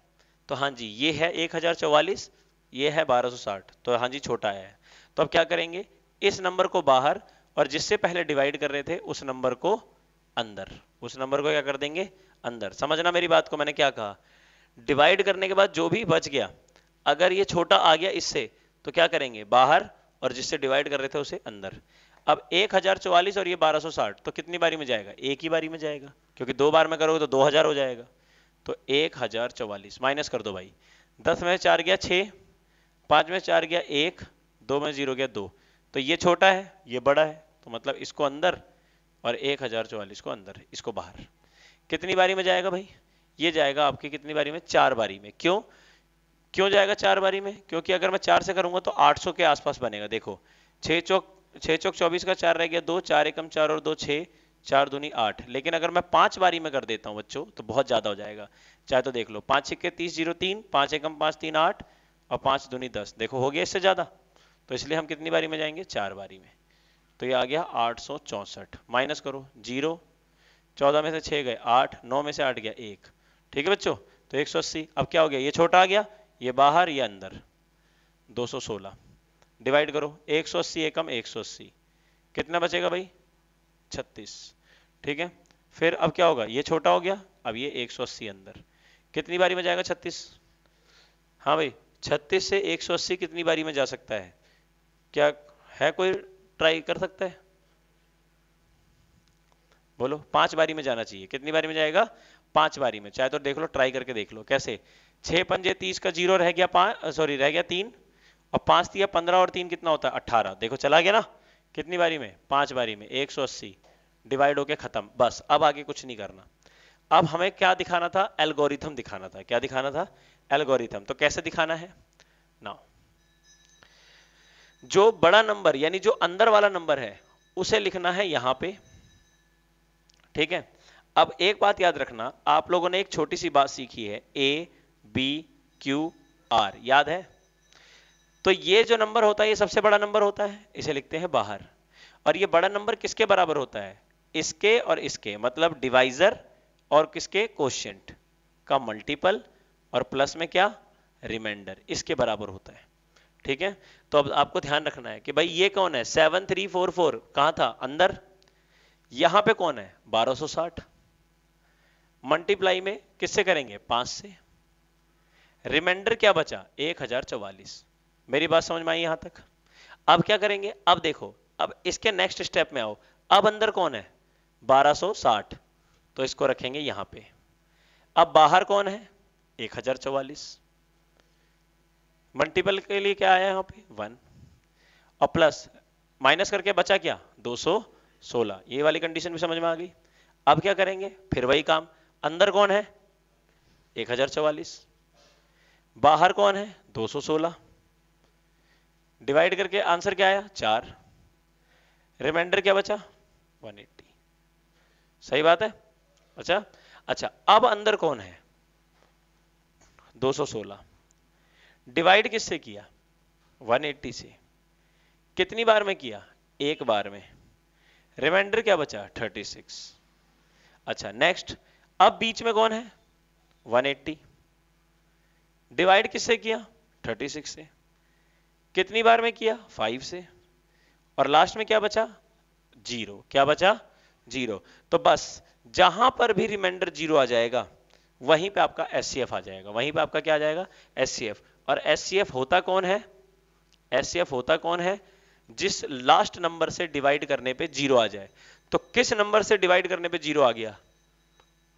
तो हाँ जी ये है एक हजार चौवालीस ये है 1260 तो हाँ जी छोटा आया है तो अब क्या करेंगे इस नंबर को बाहर और जिससे पहले डिवाइड कर रहे थे उस नंबर को अंदर उस नंबर को क्या कर देंगे अंदर समझना मेरी बात को मैंने क्या कहा डिवाइड करने के बाद जो भी बच गया अगर ये छोटा आ गया इससे तो क्या करेंगे बाहर और जिससे डिवाइड कर रहे थे उसे अंदर अब एक हजार चौवालीस और ये बारह सौ साठ तो कितनी बारी में जाएगा एक ही बारी में जाएगा क्योंकि दो बार में करोगे तो दो हजार हो जाएगा तो एक हजार चौवालीस माइनस कर दो भाई दस में चार गया छः पाँच में चार गया एक दो में जीरो गया दो तो ये छोटा है ये बड़ा है तो मतलब इसको अंदर और एक हजार चौवालीस को अंदर इसको बाहर कितनी बारी में जाएगा भाई ये जाएगा आपके कितनी बारी में चार बारी में क्यों क्यों जाएगा चार बारी में क्योंकि अगर मैं चार से करूंगा तो 800 के आसपास बनेगा देखो छह चौक छः चौक चौबीस का चार रह गया दो चार एकम चार और दो छ चार दूनी आठ लेकिन अगर मैं पांच बारी में कर देता हूं बच्चों तो बहुत ज्यादा हो जाएगा चाहे तो देख लो पांच छिक्के तीस जीरो तीन पांच एकम पांच तीन आठ और पांच दूनी दस देखो हो गया इससे ज्यादा तो इसलिए हम कितनी बारी में जाएंगे चार बारी में तो ये आ गया आठ माइनस करो जीरो चौदह में से छह गए आठ नौ में से आठ गया एक ठीक है बच्चों तो एक अब क्या हो गया ये छोटा आ गया ये बाहर या अंदर 216 डिवाइड करो 180 एकम एक कितना बचेगा भाई 36 ठीक है फिर अब क्या होगा ये छोटा हो गया अब ये 180 अंदर कितनी बारी में जाएगा 36 हाँ भाई 36 से 180 कितनी बारी में जा सकता है क्या है कोई ट्राई कर सकता है बोलो पांच बारी में जाना चाहिए कितनी बारी में जाएगा पांच बारी में चाहे तो देख लो ट्राई करके देख लो कैसे छह पंजे तीस का जीरो रह गया पांच सॉरी रह गया तीन और पांच दिया पंद्रह और तीन कितना होता है अट्ठारह देखो चला गया ना कितनी बारी में पांच बारी में एक सौ अस्सी डिवाइड होके ख़त्म बस अब आगे कुछ नहीं करना अब हमें क्या दिखाना था एल्गोरिथम दिखाना था क्या दिखाना था एल्गोरिथम तो कैसे दिखाना है ना जो बड़ा नंबर यानी जो अंदर वाला नंबर है उसे लिखना है यहां पे ठीक है अब एक बात याद रखना आप लोगों ने एक छोटी सी बात सीखी है ए बी क्यू आर याद है तो ये जो नंबर होता है ये सबसे बड़ा नंबर होता है इसे लिखते हैं बाहर और ये बड़ा नंबर किसके बराबर होता है इसके और इसके मतलब डिवाइजर और किसके क्वेश्चेंट का मल्टीपल और प्लस में क्या रिमाइंडर इसके बराबर होता है ठीक है तो अब आपको ध्यान रखना है कि भाई ये कौन है सेवन थ्री फोर फोर कहां था अंदर यहां पे कौन है 1260 मल्टीप्लाई में किससे करेंगे पांच से रिमाइंडर क्या बचा एक हजार चौवालीस मेरी बात समझ में आई यहां तक अब क्या करेंगे अब देखो अब इसके नेक्स्ट स्टेप में आओ अब अंदर कौन है 1260 तो इसको रखेंगे यहां पे अब बाहर कौन है एक हजार चौवालीस मल्टीपल के लिए क्या आया यहां पे वन और प्लस माइनस करके बचा क्या 216 ये वाली कंडीशन भी समझ में आ गई अब क्या करेंगे फिर वही काम अंदर कौन है एक हजार चौवालीस बाहर कौन है 216 डिवाइड करके आंसर क्या आया चार रिमाइंडर क्या बचा 180 सही बात है अच्छा अच्छा अब अंदर कौन है 216 डिवाइड किससे किया 180 से कितनी बार में किया एक बार में रिमाइंडर क्या बचा 36 अच्छा नेक्स्ट अब बीच में कौन है 180 डिवाइड किससे किया 36 से कितनी बार में किया 5 से और लास्ट में क्या बचा जीरो क्या बचा जीरो तो बस जहां पर भी रिमाइंडर जीरो आ जाएगा वहीं पे आपका एस आ जाएगा वहीं पे आपका क्या आ जाएगा एस और एस होता कौन है एस होता कौन है जिस लास्ट नंबर से डिवाइड करने पे जीरो आ जाए तो किस नंबर से डिवाइड करने पे जीरो आ गया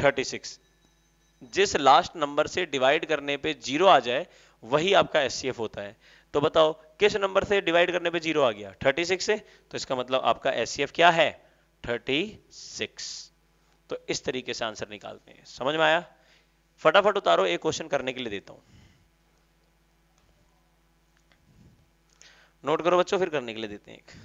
36 जिस लास्ट नंबर से डिवाइड करने पे जीरो आ जाए वही आपका एस होता है तो बताओ किस नंबर से डिवाइड करने पे जीरो आ गया 36 से तो इसका मतलब आपका एस क्या है 36 तो इस तरीके से आंसर निकालते हैं समझ में आया फटाफट उतारो एक क्वेश्चन करने के लिए देता हूं नोट करो बच्चों फिर करने के लिए देते हैं एक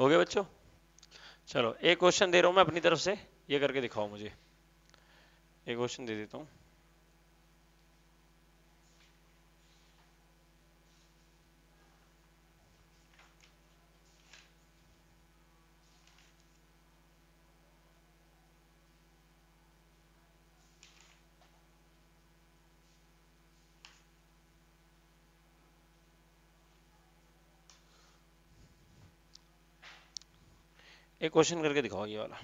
हो गया बच्चों चलो एक क्वेश्चन दे रहा हूँ मैं अपनी तरफ से ये करके दिखाओ मुझे एक क्वेश्चन दे देता हूँ एक क्वेश्चन करके दिखाओ ये वाला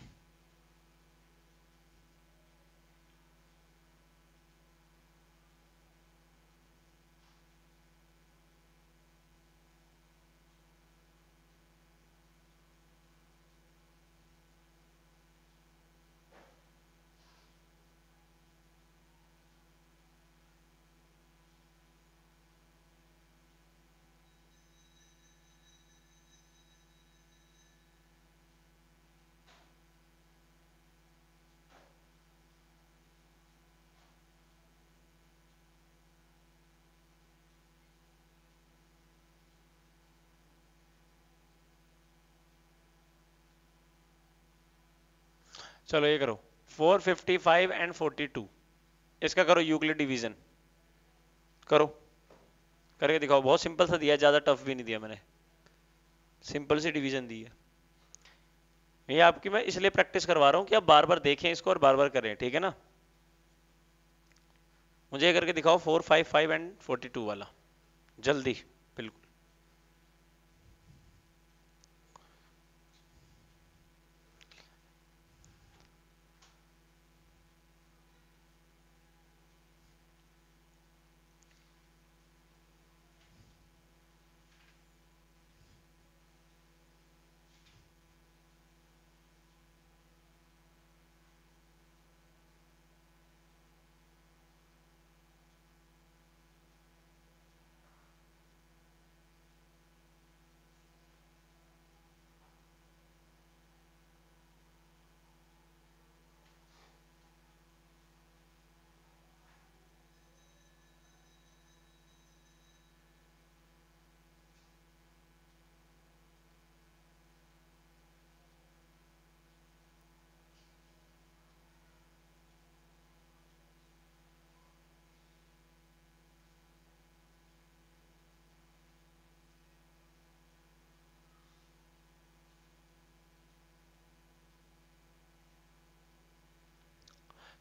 चलो ये करो 455 एंड 42 इसका करो यूक्लिड डिवीजन करो करके दिखाओ बहुत सिंपल सा दिया ज़्यादा टफ भी नहीं दिया मैंने सिंपल सी डिवीजन दी है ये आपकी मैं इसलिए प्रैक्टिस करवा रहा हूँ कि आप बार बार देखें इसको और बार बार करें ठीक है ना मुझे करके दिखाओ four five five and forty two वाला जल्दी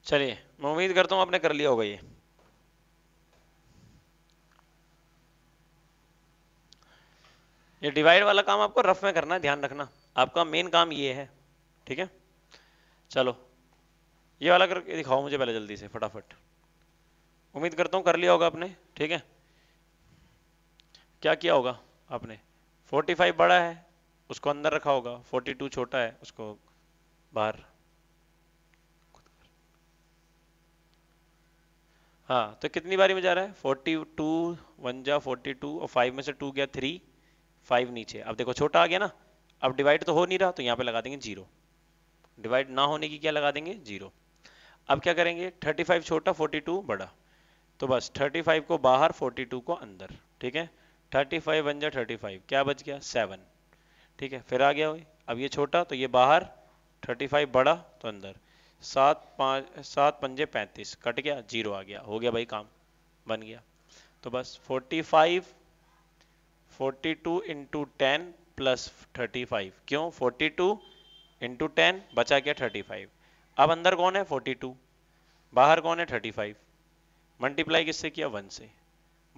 चलिए मैं उम्मीद करता हूँ आपने कर लिया होगा ये ये डिवाइड वाला काम आपको रफ में करना है ध्यान रखना आपका मेन काम ये है ठीक है चलो ये वाला करके दिखाओ मुझे पहले जल्दी से फटाफट उम्मीद करता हूँ कर लिया होगा आपने ठीक है क्या किया होगा आपने 45 बड़ा है उसको अंदर रखा होगा 42 छोटा है उसको बाहर हाँ तो कितनी बारी में जा रहा है फोर्टी टू वन जा फोर्टी टू और फाइव में से टू गया थ्री फाइव नीचे अब देखो छोटा आ गया ना अब डिवाइड तो हो नहीं रहा तो यहाँ पे लगा देंगे जीरो डिवाइड ना होने की क्या लगा देंगे जीरो अब क्या करेंगे थर्टी फाइव छोटा फोर्टी टू बड़ा तो बस थर्टी फाइव को बाहर फोर्टी टू को अंदर ठीक है थर्टी फाइव बन जा थर्टी फाइव क्या बच गया सेवन ठीक है फिर आ गया अब ये छोटा तो ये बाहर थर्टी फाइव बड़ा तो अंदर सात पाँच सात पंजे पैंतीस कट गया जीरो आ गया हो गया भाई काम बन गया तो बस forty five forty two into ten plus thirty five क्यों फोर्टी टू इंटू टेन बचा गया थर्टी फाइव अब अंदर कौन है फोर्टी टू बाहर कौन है थर्टी फाइव मल्टीप्लाई किससे किया वन से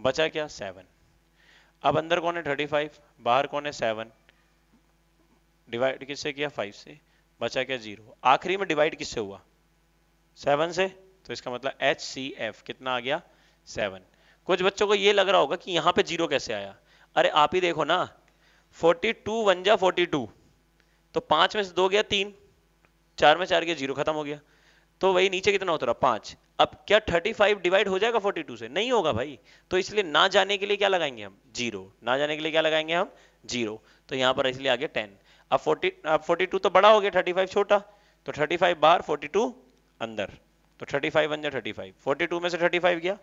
बचा क्या सेवन अब अंदर कौन है थर्टी फाइव बाहर कौन है सेवन डिवाइड किससे किया फाइव से बचा क्या जीरो आखिरी में डिवाइड किससे हुआ सेवन से तो इसका मतलब एच सी एफ कितना आ गया सेवन कुछ बच्चों को यह लग रहा होगा कि यहां पे जीरो कैसे आया अरे आप ही देखो ना फोर्टी टू वन जा फोर्टी टू तो पांच में से दो गया तीन चार में चार गया जीरो खत्म हो गया तो वही नीचे कितना उतरा पांच अब क्या थर्टी फाइव डिवाइड हो जाएगा फोर्टी टू से नहीं होगा भाई तो इसलिए ना जाने के लिए क्या लगाएंगे हम जीरो ना जाने के लिए क्या लगाएंगे हम जीरो तो यहां पर इसलिए आगे टेन अब 40 अब 42 तो बड़ा हो गया 35 छोटा तो 35 बाहर 42 अंदर तो 35 फाइव अंजर थर्टी 42 में से 35 गया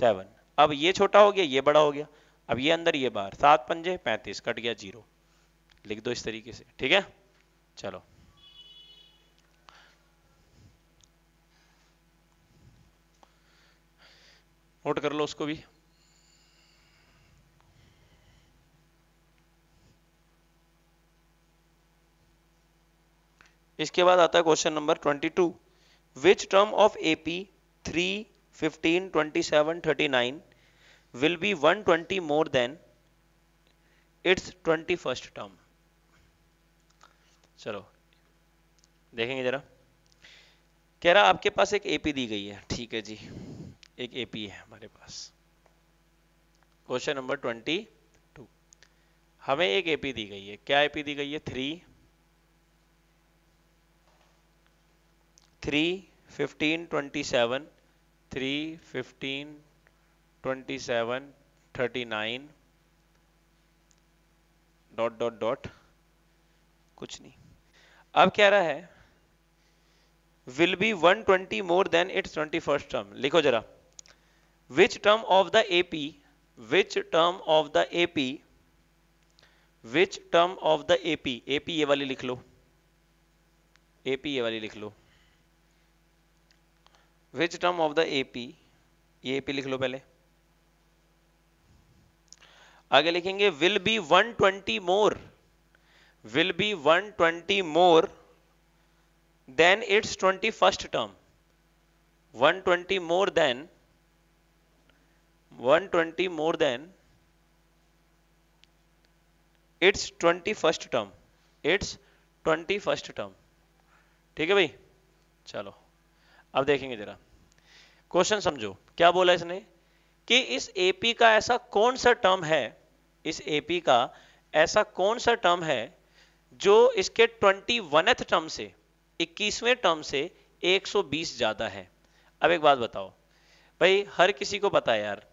7 अब ये छोटा हो गया ये बड़ा हो गया अब ये अंदर ये बार सात पंजे पैंतीस कट गया जीरो लिख दो इस तरीके से ठीक है चलो नोट कर लो उसको भी इसके बाद आता है question number 22 which term of AP 3 15 27 39 one twenty 120 than its twenty first term चलो देखेंगे जरा कह रहा आपके पास एक एपी दी गई है ठीक है जी एक एपी है हमारे पास क्वेश्चन नंबर ट्वेंटी टू हमें एक एपी दी गई है क्या एपी दी गई है three three fifteen twenty seven three fifteen twenty seven thirty nine dot dot dot कुछ नहीं अब कह रहा है will be 120 more than its twenty first term लिखो जरा which term of the AP which term of the AP which term of the AP AP ये वाली लिख लो एपी ये वाली लिख लो which term of the AP ये एपी लिख लो पहले आगे लिखेंगे will be 120 more will be 120 more than its twenty first term 120 more than 120 more than its twenty first term its twenty first term ठीक है भाई चलो अब देखेंगे जरा क्वेश्चन समझो क्या बोला इसने कि इस एपी का ऐसा कौन सा टर्म है इस एपी का ऐसा कौन सा टर्म है जो इसके ट्वेंटी वनथ टर्म से इक्कीसवें टर्म से 120 ज्यादा है अब एक बात बताओ भाई हर किसी को पता है यार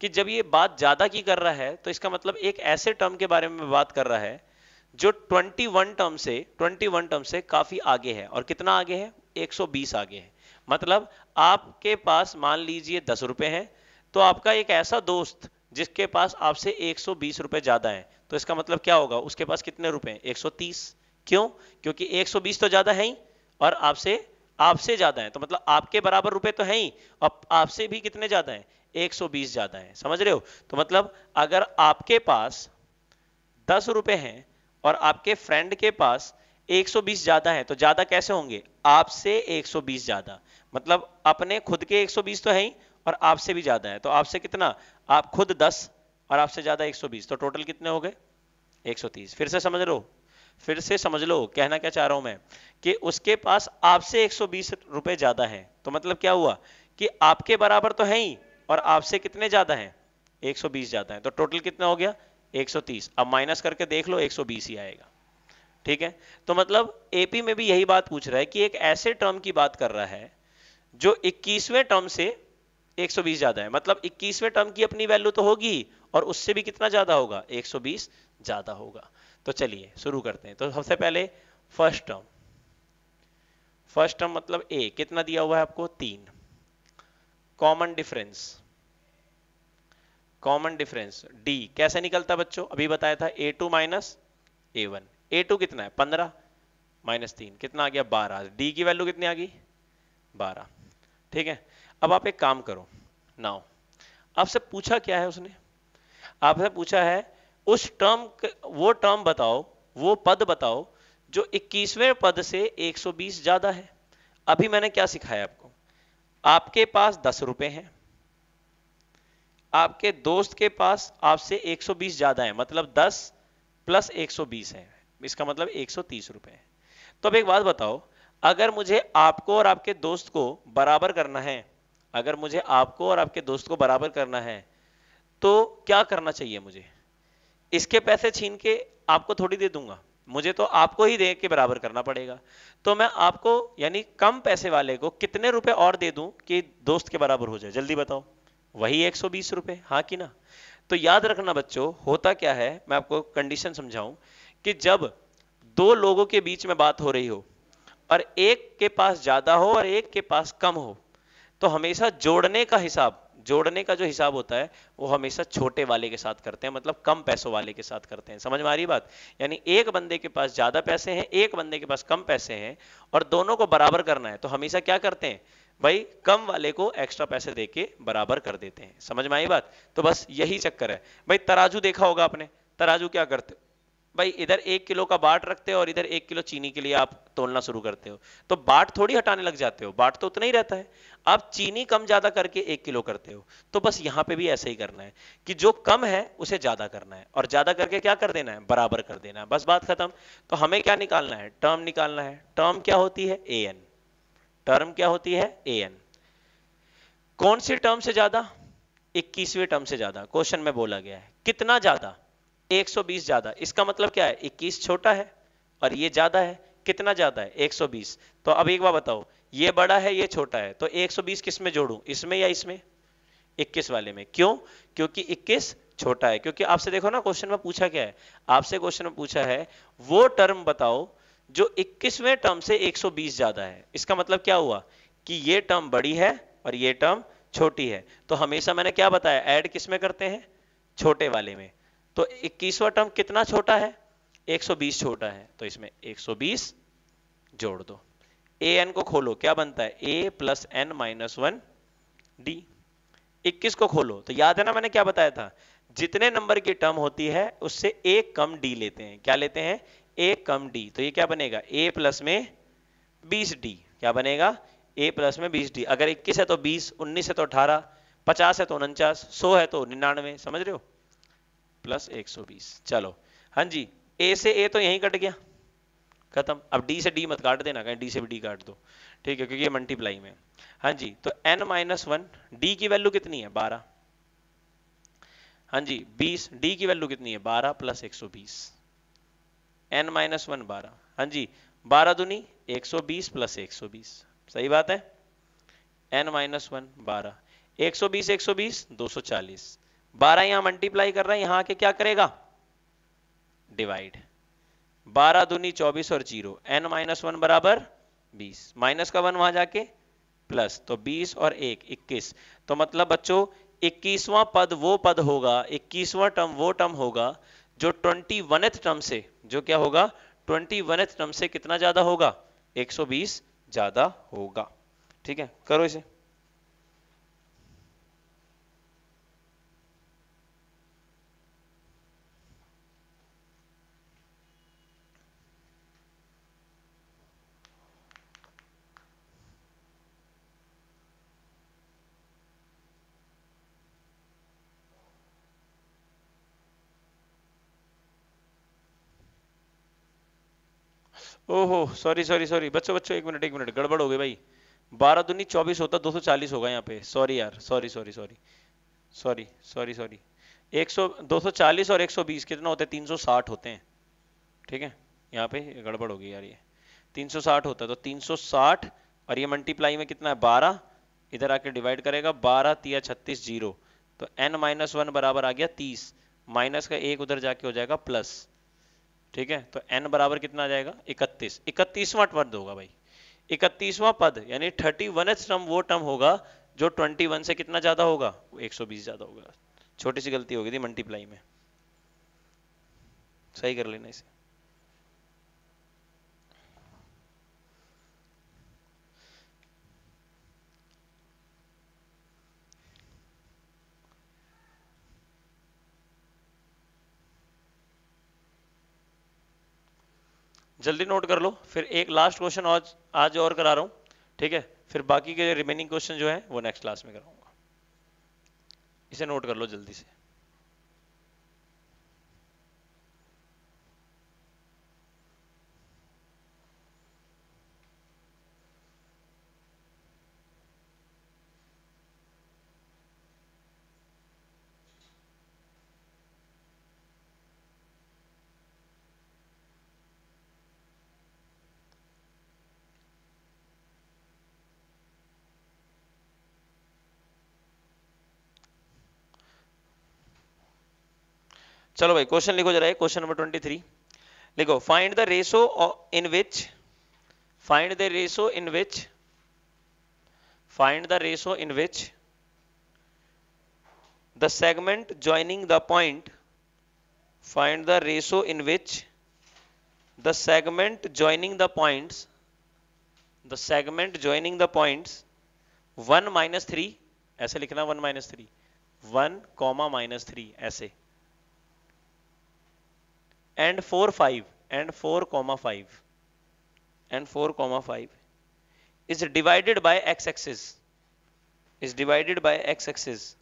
कि जब ये बात ज्यादा की कर रहा है तो इसका मतलब एक ऐसे टर्म के बारे में बात कर रहा है जो 21 टर्म से 21 टर्म से काफी आगे है और कितना आगे है 120 आगे है मतलब आपके पास मान लीजिए दस रुपए हैं तो आपका एक ऐसा दोस्त जिसके पास आपसे एक सौ बीस रुपए ज़्यादा है तो इसका मतलब क्या होगा उसके पास कितने रुपए एक सौ तीस क्यों क्योंकि एक सौ बीस तो ज़्यादा है ही और आपसे आपसे ज़्यादा है तो मतलब आपके बराबर रुपए तो है ही और आपसे भी कितने ज़्यादा है एक सौ बीस ज्यादा है समझ रहे हो तो मतलब अगर आपके पास दस रुपए हैं और आपके फ्रेंड के पास 120 ज्यादा है तो ज्यादा कैसे होंगे आपसे 120 ज्यादा मतलब अपने खुद के 120 तो है ही और आपसे भी ज्यादा है तो आपसे कितना आप खुद 10 और आपसे ज्यादा 120 तो टोटल कितने हो गए 130 फिर से समझ लो फिर से समझ लो कहना क्या चाह रहा हूं मैं कि उसके पास आपसे एक रुपए ज्यादा है तो मतलब क्या हुआ कि आपके बराबर तो है ही और आपसे कितने ज्यादा है 120 ज्यादा है तो टोटल कितना हो गया 130 अब माइनस करके देख लो 120 ही आएगा ठीक है तो मतलब एपी में भी यही बात पूछ रहा है कि एक ऐसे टर्म की बात कर रहा है जो 21वें टर्म से 120 ज्यादा है मतलब 21वें टर्म की अपनी वैल्यू तो होगी और उससे भी कितना ज्यादा होगा 120 ज्यादा होगा तो चलिए शुरू करते हैं तो सबसे पहले फर्स्ट टर्म फर्स्ट टर्म मतलब ए कितना दिया हुआ है आपको तीन common difference common difference D कैसे निकलता बच्चों अभी बताया था A two minus A one A two कितना है पंद्रह माइनस तीन कितना आ गया बारह डी की वैल्यू कितनी आ गई बारह ठीक है अब आप एक काम करो नाउ आपसे पूछा क्या है उसने आपसे पूछा है उस टर्म वो टर्म बताओ वो पद बताओ जो 21वें पद से 120 ज्यादा है अभी मैंने क्या सिखाया आपको आपके पास दस रुपए हैं आपके दोस्त के पास आपसे 120 ज्यादा है मतलब 10 प्लस 120 है इसका मतलब एक सौ तो अब एक बात बताओ अगर मुझे आपको और आपके दोस्त को बराबर करना है अगर मुझे आपको और आपके दोस्त को बराबर करना है तो क्या करना चाहिए मुझे इसके पैसे छीन के आपको थोड़ी दे दूंगा मुझे तो आपको ही दे के बराबर करना पड़ेगा तो मैं आपको यानी कम पैसे वाले को कितने रुपए और दे दूं कि दोस्त के बराबर हो जाए जल्दी बताओ वही एक सौ बीस रुपए हाँ कि ना तो याद रखना बच्चों होता क्या है मैं आपको कंडीशन समझाऊं कि जब दो लोगों के बीच में बात हो रही हो और एक के पास ज्यादा हो और एक के पास कम हो तो हमेशा जोड़ने का हिसाब जोड़ने का जो हिसाब होता है वो हमेशा छोटे वाले के साथ करते हैं मतलब कम पैसों वाले के साथ करते हैं समझ में आ रही बात यानी एक बंदे के पास ज्यादा पैसे हैं एक बंदे के पास कम पैसे हैं और दोनों को बराबर करना है तो हमेशा क्या करते हैं भाई कम वाले को एक्स्ट्रा पैसे दे बराबर कर देते हैं समझ में आई बात तो बस यही चक्कर है भाई तराजू देखा होगा आपने तराजू क्या करते भाई इधर एक किलो का बाट रखते हो और इधर एक किलो चीनी के लिए आप तोलना शुरू करते हो तो बाट थोड़ी हटाने लग जाते हो बाट तो उतना ही रहता है आप चीनी कम ज्यादा करके एक किलो करते हो तो बस यहां पे भी ऐसे ही करना है कि जो कम है उसे ज्यादा करना है और ज्यादा करके क्या कर देना है बराबर कर देना है बस बात खत्म तो हमें क्या निकालना है टर्म निकालना है टर्म क्या होती है ए एन टर्म क्या होती है ए एन कौन सी टर्म से ज्यादा इक्कीसवें टर्म से ज्यादा क्वेश्चन में बोला गया है कितना ज्यादा 120 ज्यादा इसका मतलब क्या है 21 छोटा है और ये ज्यादा है कितना ज्यादा है 120 तो अब एक बार बताओ ये बड़ा है ये छोटा है तो 120 किस में जोड़ू इसमें या इसमें 21 वाले में क्यों क्योंकि 21 छोटा है क्योंकि आपसे देखो ना क्वेश्चन में पूछा क्या है आपसे क्वेश्चन में पूछा है वो टर्म बताओ जो इक्कीसवें टर्म से एक ज्यादा है इसका मतलब क्या हुआ कि ये टर्म बड़ी है और ये टर्म छोटी है तो हमेशा मैंने क्या बताया एड किस में करते हैं छोटे वाले में तो 21वां टर्म कितना छोटा है 120 छोटा है तो इसमें 120 जोड़ दो ए एन को खोलो क्या बनता है A plus N minus one D इक्कीस को खोलो तो याद है ना मैंने क्या बताया था जितने नंबर की टर्म होती है उससे एक कम डी लेते हैं क्या लेते हैं एक कम डी तो ये क्या बनेगा ए प्लस में बीस डी क्या बनेगा ए प्लस में बीस डी अगर इक्कीस है तो बीस उन्नीस है तो अठारह पचास है तो उनचास सौ है तो निन्यानवे समझ रहे हो प्लस 120 चलो हाँ जी ए से ए तो यहीं कट गया खत्म अब डी से डी मत काट देना कहीं डी से भी डी काट दो ठीक है क्योंकि ये मल्टीप्लाई में हाँ जी तो एन माइनस वन डी की वैल्यू कितनी है बारह हाँ जी बीस डी की वैल्यू कितनी है बारह प्लस एक सौ बीस एन माइनस वन बारह हाँ जी बारह दुनी एक सौ बीस प्लस एक सौ बीस सही बात है एन माइनस वन बारह एक सौ बीस एक सौ बीस दो सौ चालीस बारह यहां मल्टीप्लाई कर रहा है यहां के क्या करेगा डिवाइड बारह दुनी चौबीस और जीरो एन माइनस वन बराबर बीस माइनस का वन वहां जाके प्लस तो बीस और एक इक्कीस तो मतलब बच्चों इक्कीसवां पद वो पद होगा इक्कीसवां टर्म वो टर्म होगा जो ट्वेंटी वनथ टर्म से जो क्या होगा ट्वेंटी वनथ टर्म से कितना ज्यादा होगा 120 ज्यादा होगा ठीक है करो इसे ओहो सॉरी सॉरी सॉरी बच्चों बच्चों एक मिनट एक मिनट गड़बड़ हो गई भाई बारह दुनी चौबीस होता दो सौ चालीस होगा यहाँ पे सॉरी यार sorry sorry sorry sorry sorry sorry एक सौ दो सौ चालीस और एक सौ बीस कितना होता है तीन सौ साठ होते हैं ठीक है यहाँ पे गड़बड़ होगी यार ये तीन सौ साठ होता है तो तीन सौ साठ और ये मल्टीप्लाई में कितना है बारह इधर आके डिवाइड करेगा बारह तिया छत्तीस जीरो तो एन माइनस वन बराबर आ गया तीस माइनस का एक उधर जाके हो जाएगा प्लस ठीक है तो एन बराबर कितना आ जाएगा इकतीस इकतीसवां पद होगा भाई इकतीसवां पद यानी थर्टी वन टर्म वो टर्म होगा जो ट्वेंटी वन से कितना ज्यादा होगा एक सौ बीस ज्यादा होगा छोटी सी गलती होगी थी मल्टीप्लाई में सही कर लेना इसे जल्दी नोट कर लो फिर एक लास्ट क्वेश्चन आज आज और करा रहा हूँ ठीक है फिर बाकी के रिमेनिंग क्वेश्चन जो है वो नेक्स्ट क्लास में कराऊंगा इसे नोट कर लो जल्दी से चलो भाई क्वेश्चन लिखो जरा क्वेश्चन नंबर ट्वेंटी थ्री लिखो find the ratio in which find the ratio in which find the ratio in which the segment joining the point find the ratio in which the segment joining the point the segment joining the point one minus three ऐसे लिखना one minus three one comma minus three ऐसे and four five and four comma five and four comma five is divided by X axis is divided by X axis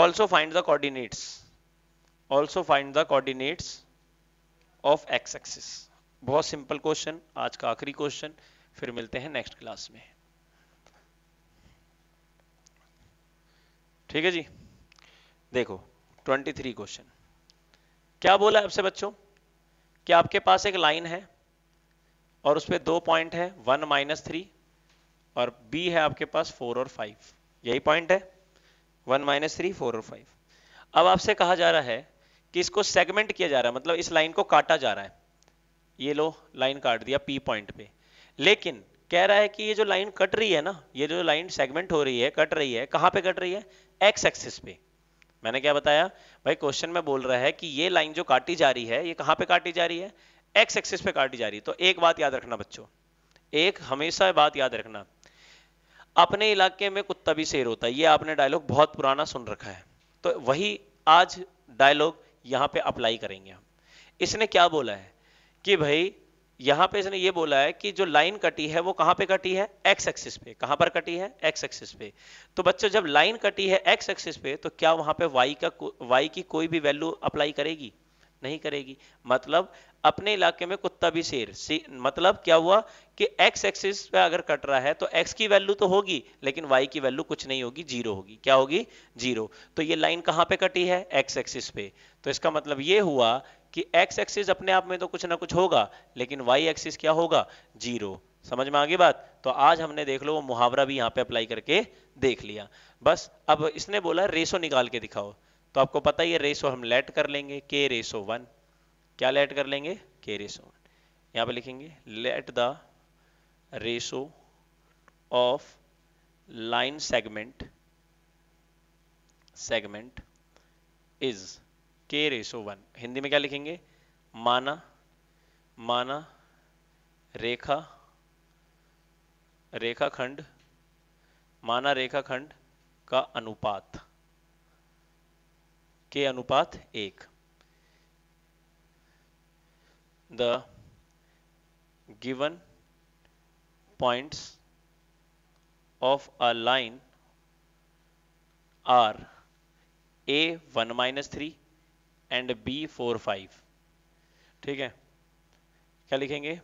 also find the coordinates also find the coordinates of x axis बहुत simple question आज का आखिरी question फिर मिलते हैं next class में ठीक है जी देखो 23 क्वेश्चन क्या बोला आपसे बच्चों कि आपके पास एक लाइन है और उसपे दो पॉइंट है वन माइनस थ्री और बी है आपके पास फोर और फाइव यही पॉइंट है वन माइनस थ्री फोर और फाइव अब आपसे कहा जा रहा है कि इसको सेगमेंट किया जा रहा है मतलब इस लाइन को काटा जा रहा है ये लो लाइन काट दिया पी पॉइंट पे लेकिन कह रहा है कि ये जो लाइन कट रही है ना ये जो लाइन सेगमेंट हो रही है कट रही है कहां पे कट रही है एक्स एक्सिस पे मैंने क्या बताया भाई क्वेश्चन में बोल रहा है कि ये लाइन जो काटी जा रही है ये कहां पे काटी जा रही है एक्स एक्सिस पे काटी जा रही है तो एक बात याद रखना बच्चों एक हमेशा बात याद रखना अपने इलाके में कुत्ता भी शेर होता है ये आपने डायलॉग बहुत पुराना सुन रखा है तो वही आज डायलॉग यहां पे अप्लाई करेंगे हम इसने क्या बोला है कि भाई यहां पे इसने ये बोला है कि जो लाइन कटी है वो कहां पे कटी है एक्स एक्सिस पे कहां पर कटी है एक्स एक्सिस पे तो बच्चों जब लाइन कटी है एक्स एक्सिस पे तो क्या वहां पे वाई का वाई की कोई भी वैल्यू अप्लाई करेगी नहीं करेगी मतलब अपने इलाके में कुत्ता भी शेर मतलब क्या हुआ कि एक्स एक्सिस पे अगर कट रहा है तो एक्स की वैल्यू तो होगी लेकिन वाई की वैल्यू कुछ नहीं होगी जीरो होगी क्या होगी जीरो तो ये लाइन कहां पे कटी है एक्स एक्सिस पे तो इसका मतलब ये हुआ कि एक्स एक्सिस अपने आप में तो कुछ ना कुछ होगा लेकिन वाई एक्सिस क्या होगा जीरो समझ में आ गई बात तो आज हमने देख लो वो मुहावरा भी यहाँ पे अप्लाई करके देख लिया बस अब इसने बोला रेसो निकाल के दिखाओ तो आपको पता ही है रेसो हम लेट कर लेंगे के रेसो वन क्या लेट कर लेंगे के रेसो वन यहाँ पे लिखेंगे let the ratio of line segment segment is K ratio one Hindi में क्या लिखेंगे माना माना रेखा रेखा खंड माना रेखा खंड का अनुपात के अनुपात एक the given points of a line are A one minus three and B four five ठीक है क्या लिखेंगे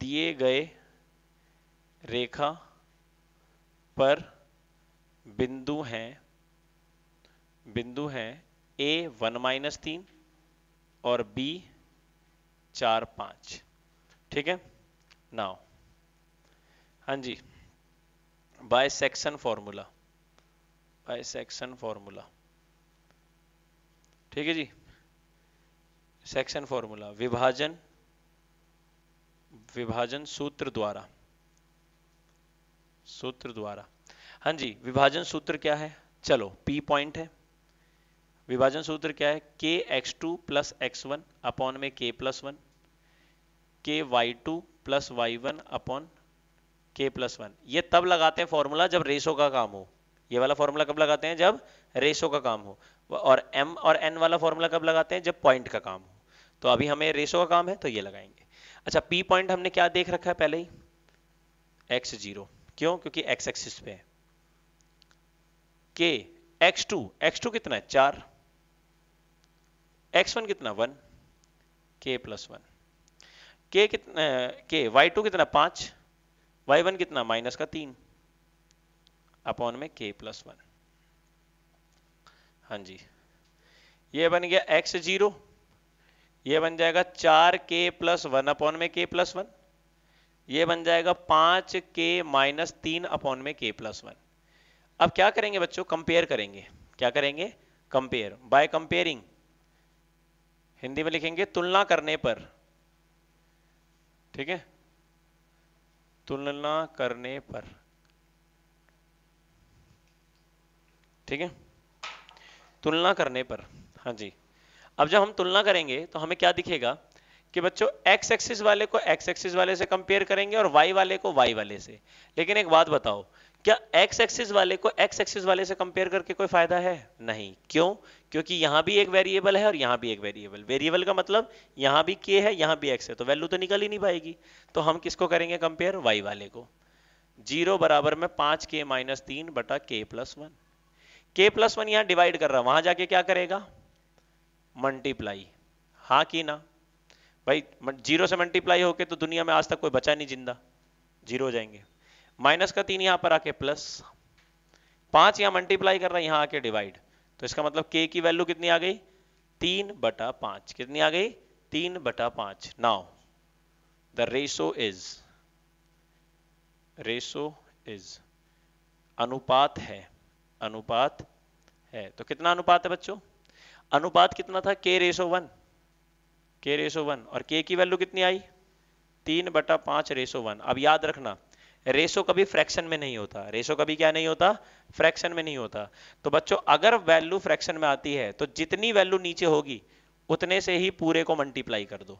दिए गए रेखा पर बिंदु हैं बिंदु हैं ए वन माइनस तीन और बी चार पाँच ठीक है नाउ हाँ जी by section formula section formula ठीक है जी सेक्शन फॉर्मूला विभाजन विभाजन सूत्र द्वारा सूत्र द्वारा हाँ जी विभाजन सूत्र क्या है चलो पी पॉइंट है विभाजन सूत्र क्या है K X two plus X one upon में K plus one K Y two plus Y one upon K plus one ये तब लगाते हैं फॉर्मूला जब रेसो का काम हो ये वाला फॉर्मूला कब लगाते हैं जब रेशो का काम हो और एम और एन वाला फॉर्मूला कब लगाते हैं जब पॉइंट का काम हो तो अभी हमें रेशो का काम है तो ये लगाएंगे अच्छा पी पॉइंट हमने क्या देख रखा है पहले ही एक्स जीरो क्यों क्योंकि एक्स एक्सिस पे है K X to x to कितना है चार एक्स वन कितना one K plus one K कितना के वाई टू कितना पांच वाई वन कितना माइनस का तीन अपॉन में के प्लस वन हाँ जी ये बन गया एक्स जीरो ये बन जाएगा चार के प्लस वन अपॉन में के प्लस वन ये बन जाएगा पांच के माइनस तीन अपॉन में के प्लस वन अब क्या करेंगे बच्चों कंपेयर करेंगे क्या करेंगे कंपेयर बाय कंपेयरिंग हिंदी में लिखेंगे तुलना करने पर ठीक है तुलना करने पर ठीक है तुलना करने पर हाँ जी अब जब हम तुलना करेंगे तो हमें क्या दिखेगा कि बच्चों एक्स एक्सिस वाले को एक्स एक्सिस वाले से कंपेयर करेंगे और वाई वाले को वाई वाले से लेकिन एक बात बताओ क्या एक्स एक्सिस वाले को एक्स एक्सिस वाले से कंपेयर करके कोई फायदा है नहीं क्यों क्योंकि यहां भी एक वेरिएबल है और यहां भी एक वेरिएबल वेरिएबल का मतलब यहां भी के है यहां भी एक्स है तो वैल्यू तो निकल ही नहीं पाएगी तो हम किसको करेंगे कंपेयर वाई वाले को जीरो बराबर में पांच के माइनस तीन बटा K plus one K plus one यहां डिवाइड कर रहा वहां जाके क्या करेगा मल्टीप्लाई हाँ कि ना भाई जीरो से मल्टीप्लाई होके तो दुनिया में आज तक कोई बचा नहीं जिंदा जीरो हो जाएंगे माइनस का तीन यहां पर आके प्लस पांच यहां मल्टीप्लाई कर रहा है यहां आके डिवाइड तो इसका मतलब के की वैल्यू कितनी आ गई तीन बटा पांच कितनी आ गई तीन बटा पांच now the ratio is ratio is अनुपात है अनुपात है तो कितना अनुपात है बच्चों अनुपात कितना था K ratio one K ratio one और के की वैल्यू कितनी आई तीन बटा पांच रेशो वन अब याद रखना रेशो कभी फ्रैक्शन में नहीं होता रेशो कभी क्या नहीं होता फ्रैक्शन में नहीं होता तो बच्चों अगर वैल्यू फ्रैक्शन में आती है तो जितनी वैल्यू नीचे होगी उतने से ही पूरे को मल्टीप्लाई कर दो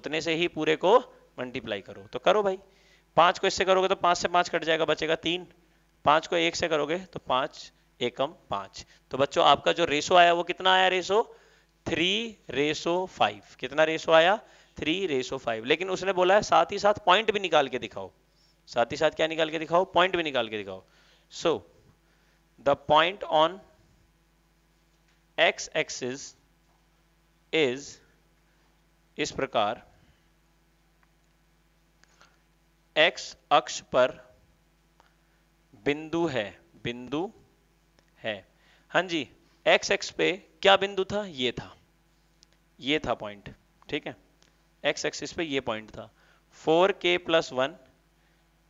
उतने से ही पूरे को मल्टीप्लाई करो तो करो भाई पांच को इससे करोगे तो पांच से पांच कट जाएगा बचेगा तीन पांच को एक से करोगे तो पांच एकम पांच तो बच्चों आपका जो रेशो आया वो कितना आया रेशो थ्री रेशो फाइव कितना रेशो आया थ्री रेशो फाइव लेकिन उसने बोला है साथ ही साथ पॉइंट भी निकाल के दिखाओ साथ ही साथ क्या निकाल के दिखाओ पॉइंट भी निकाल के दिखाओ so the point on X axis is इस प्रकार एक्स अक्ष पर बिंदु है बिंदु है हाँ जी एक्स एक्स पे क्या बिंदु था ये था ये था पॉइंट ठीक है एक्स एक्सिस पे ये पॉइंट था four K plus one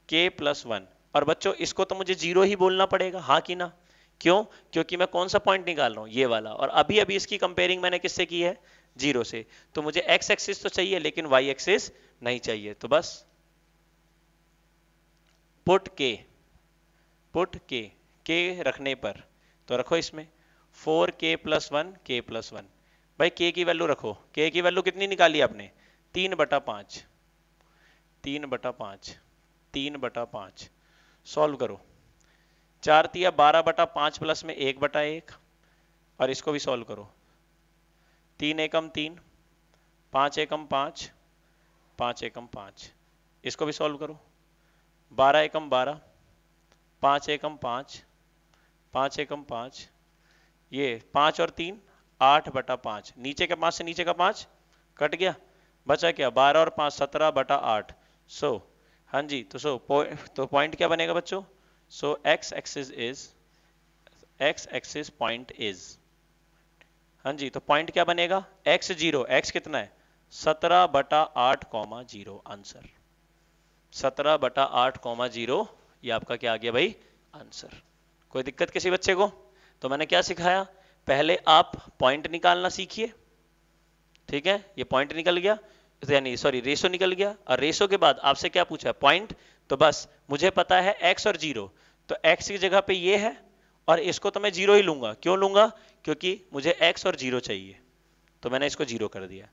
K plus one और बच्चों इसको तो मुझे जीरो ही बोलना पड़ेगा हाँ कि ना क्यों क्योंकि मैं कौन सा पॉइंट निकाल रहा हूं ये वाला और अभी अभी इसकी कंपेयरिंग मैंने किससे की है जीरो से तो मुझे एक्स एक्सिस तो चाहिए लेकिन वाई एक्सिस नहीं चाहिए तो बस पुट के पुट के के रखने पर तो रखो इसमें four K plus one K plus one भाई के की वैल्यू रखो के की वैल्यू कितनी निकाली आपने तीन बटा पांच तीन बटा पांच तीन बटा पांच सॉल्व करो चार तिया बारह बटा पांच प्लस में एक बटा एक और इसको भी सॉल्व करो तीन एकम तीन पांच एकम पांच पांच एकम पांच इसको भी सॉल्व करो बारह एकम बारह पांच एकम पांच पांच एकम पांच ये पांच और तीन आठ बटा पांच नीचे के पांच से नीचे का पांच कट गया बचा क्या बारह और पांच सत्रह बटा आठ सो हाँ जी तो सो तो पॉइंट क्या बनेगा बच्चों so X axis is X axis point is हाँ जी तो पॉइंट क्या बनेगा एक्स जीरो एक्स कितना है सत्रह बटा आठ कॉमा जीरो आंसर सत्रह बटा आठ कॉमा जीरो ये आपका क्या आ गया भाई आंसर कोई दिक्कत किसी बच्चे को तो मैंने क्या सिखाया पहले आप पॉइंट निकालना सीखिए ठीक है ये पॉइंट निकल गया यानी सॉरी रेशो निकल गया और रेशो के बाद आपसे क्या पूछा है पॉइंट तो बस मुझे पता है एक्स और जीरो तो एक्स की जगह पे ये है और इसको तो मैं जीरो ही लूंगा क्यों लूंगा क्योंकि मुझे एक्स और जीरो चाहिए तो मैंने इसको जीरो कर दिया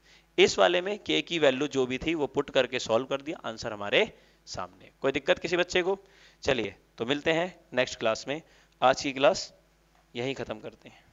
इस वाले में के की वैल्यू जो भी थी वो पुट करके सॉल्व कर दिया आंसर हमारे सामने कोई दिक्कत किसी बच्चे को चलिए तो मिलते हैं नेक्स्ट क्लास में आज की क्लास यहीं ख़त्म करते हैं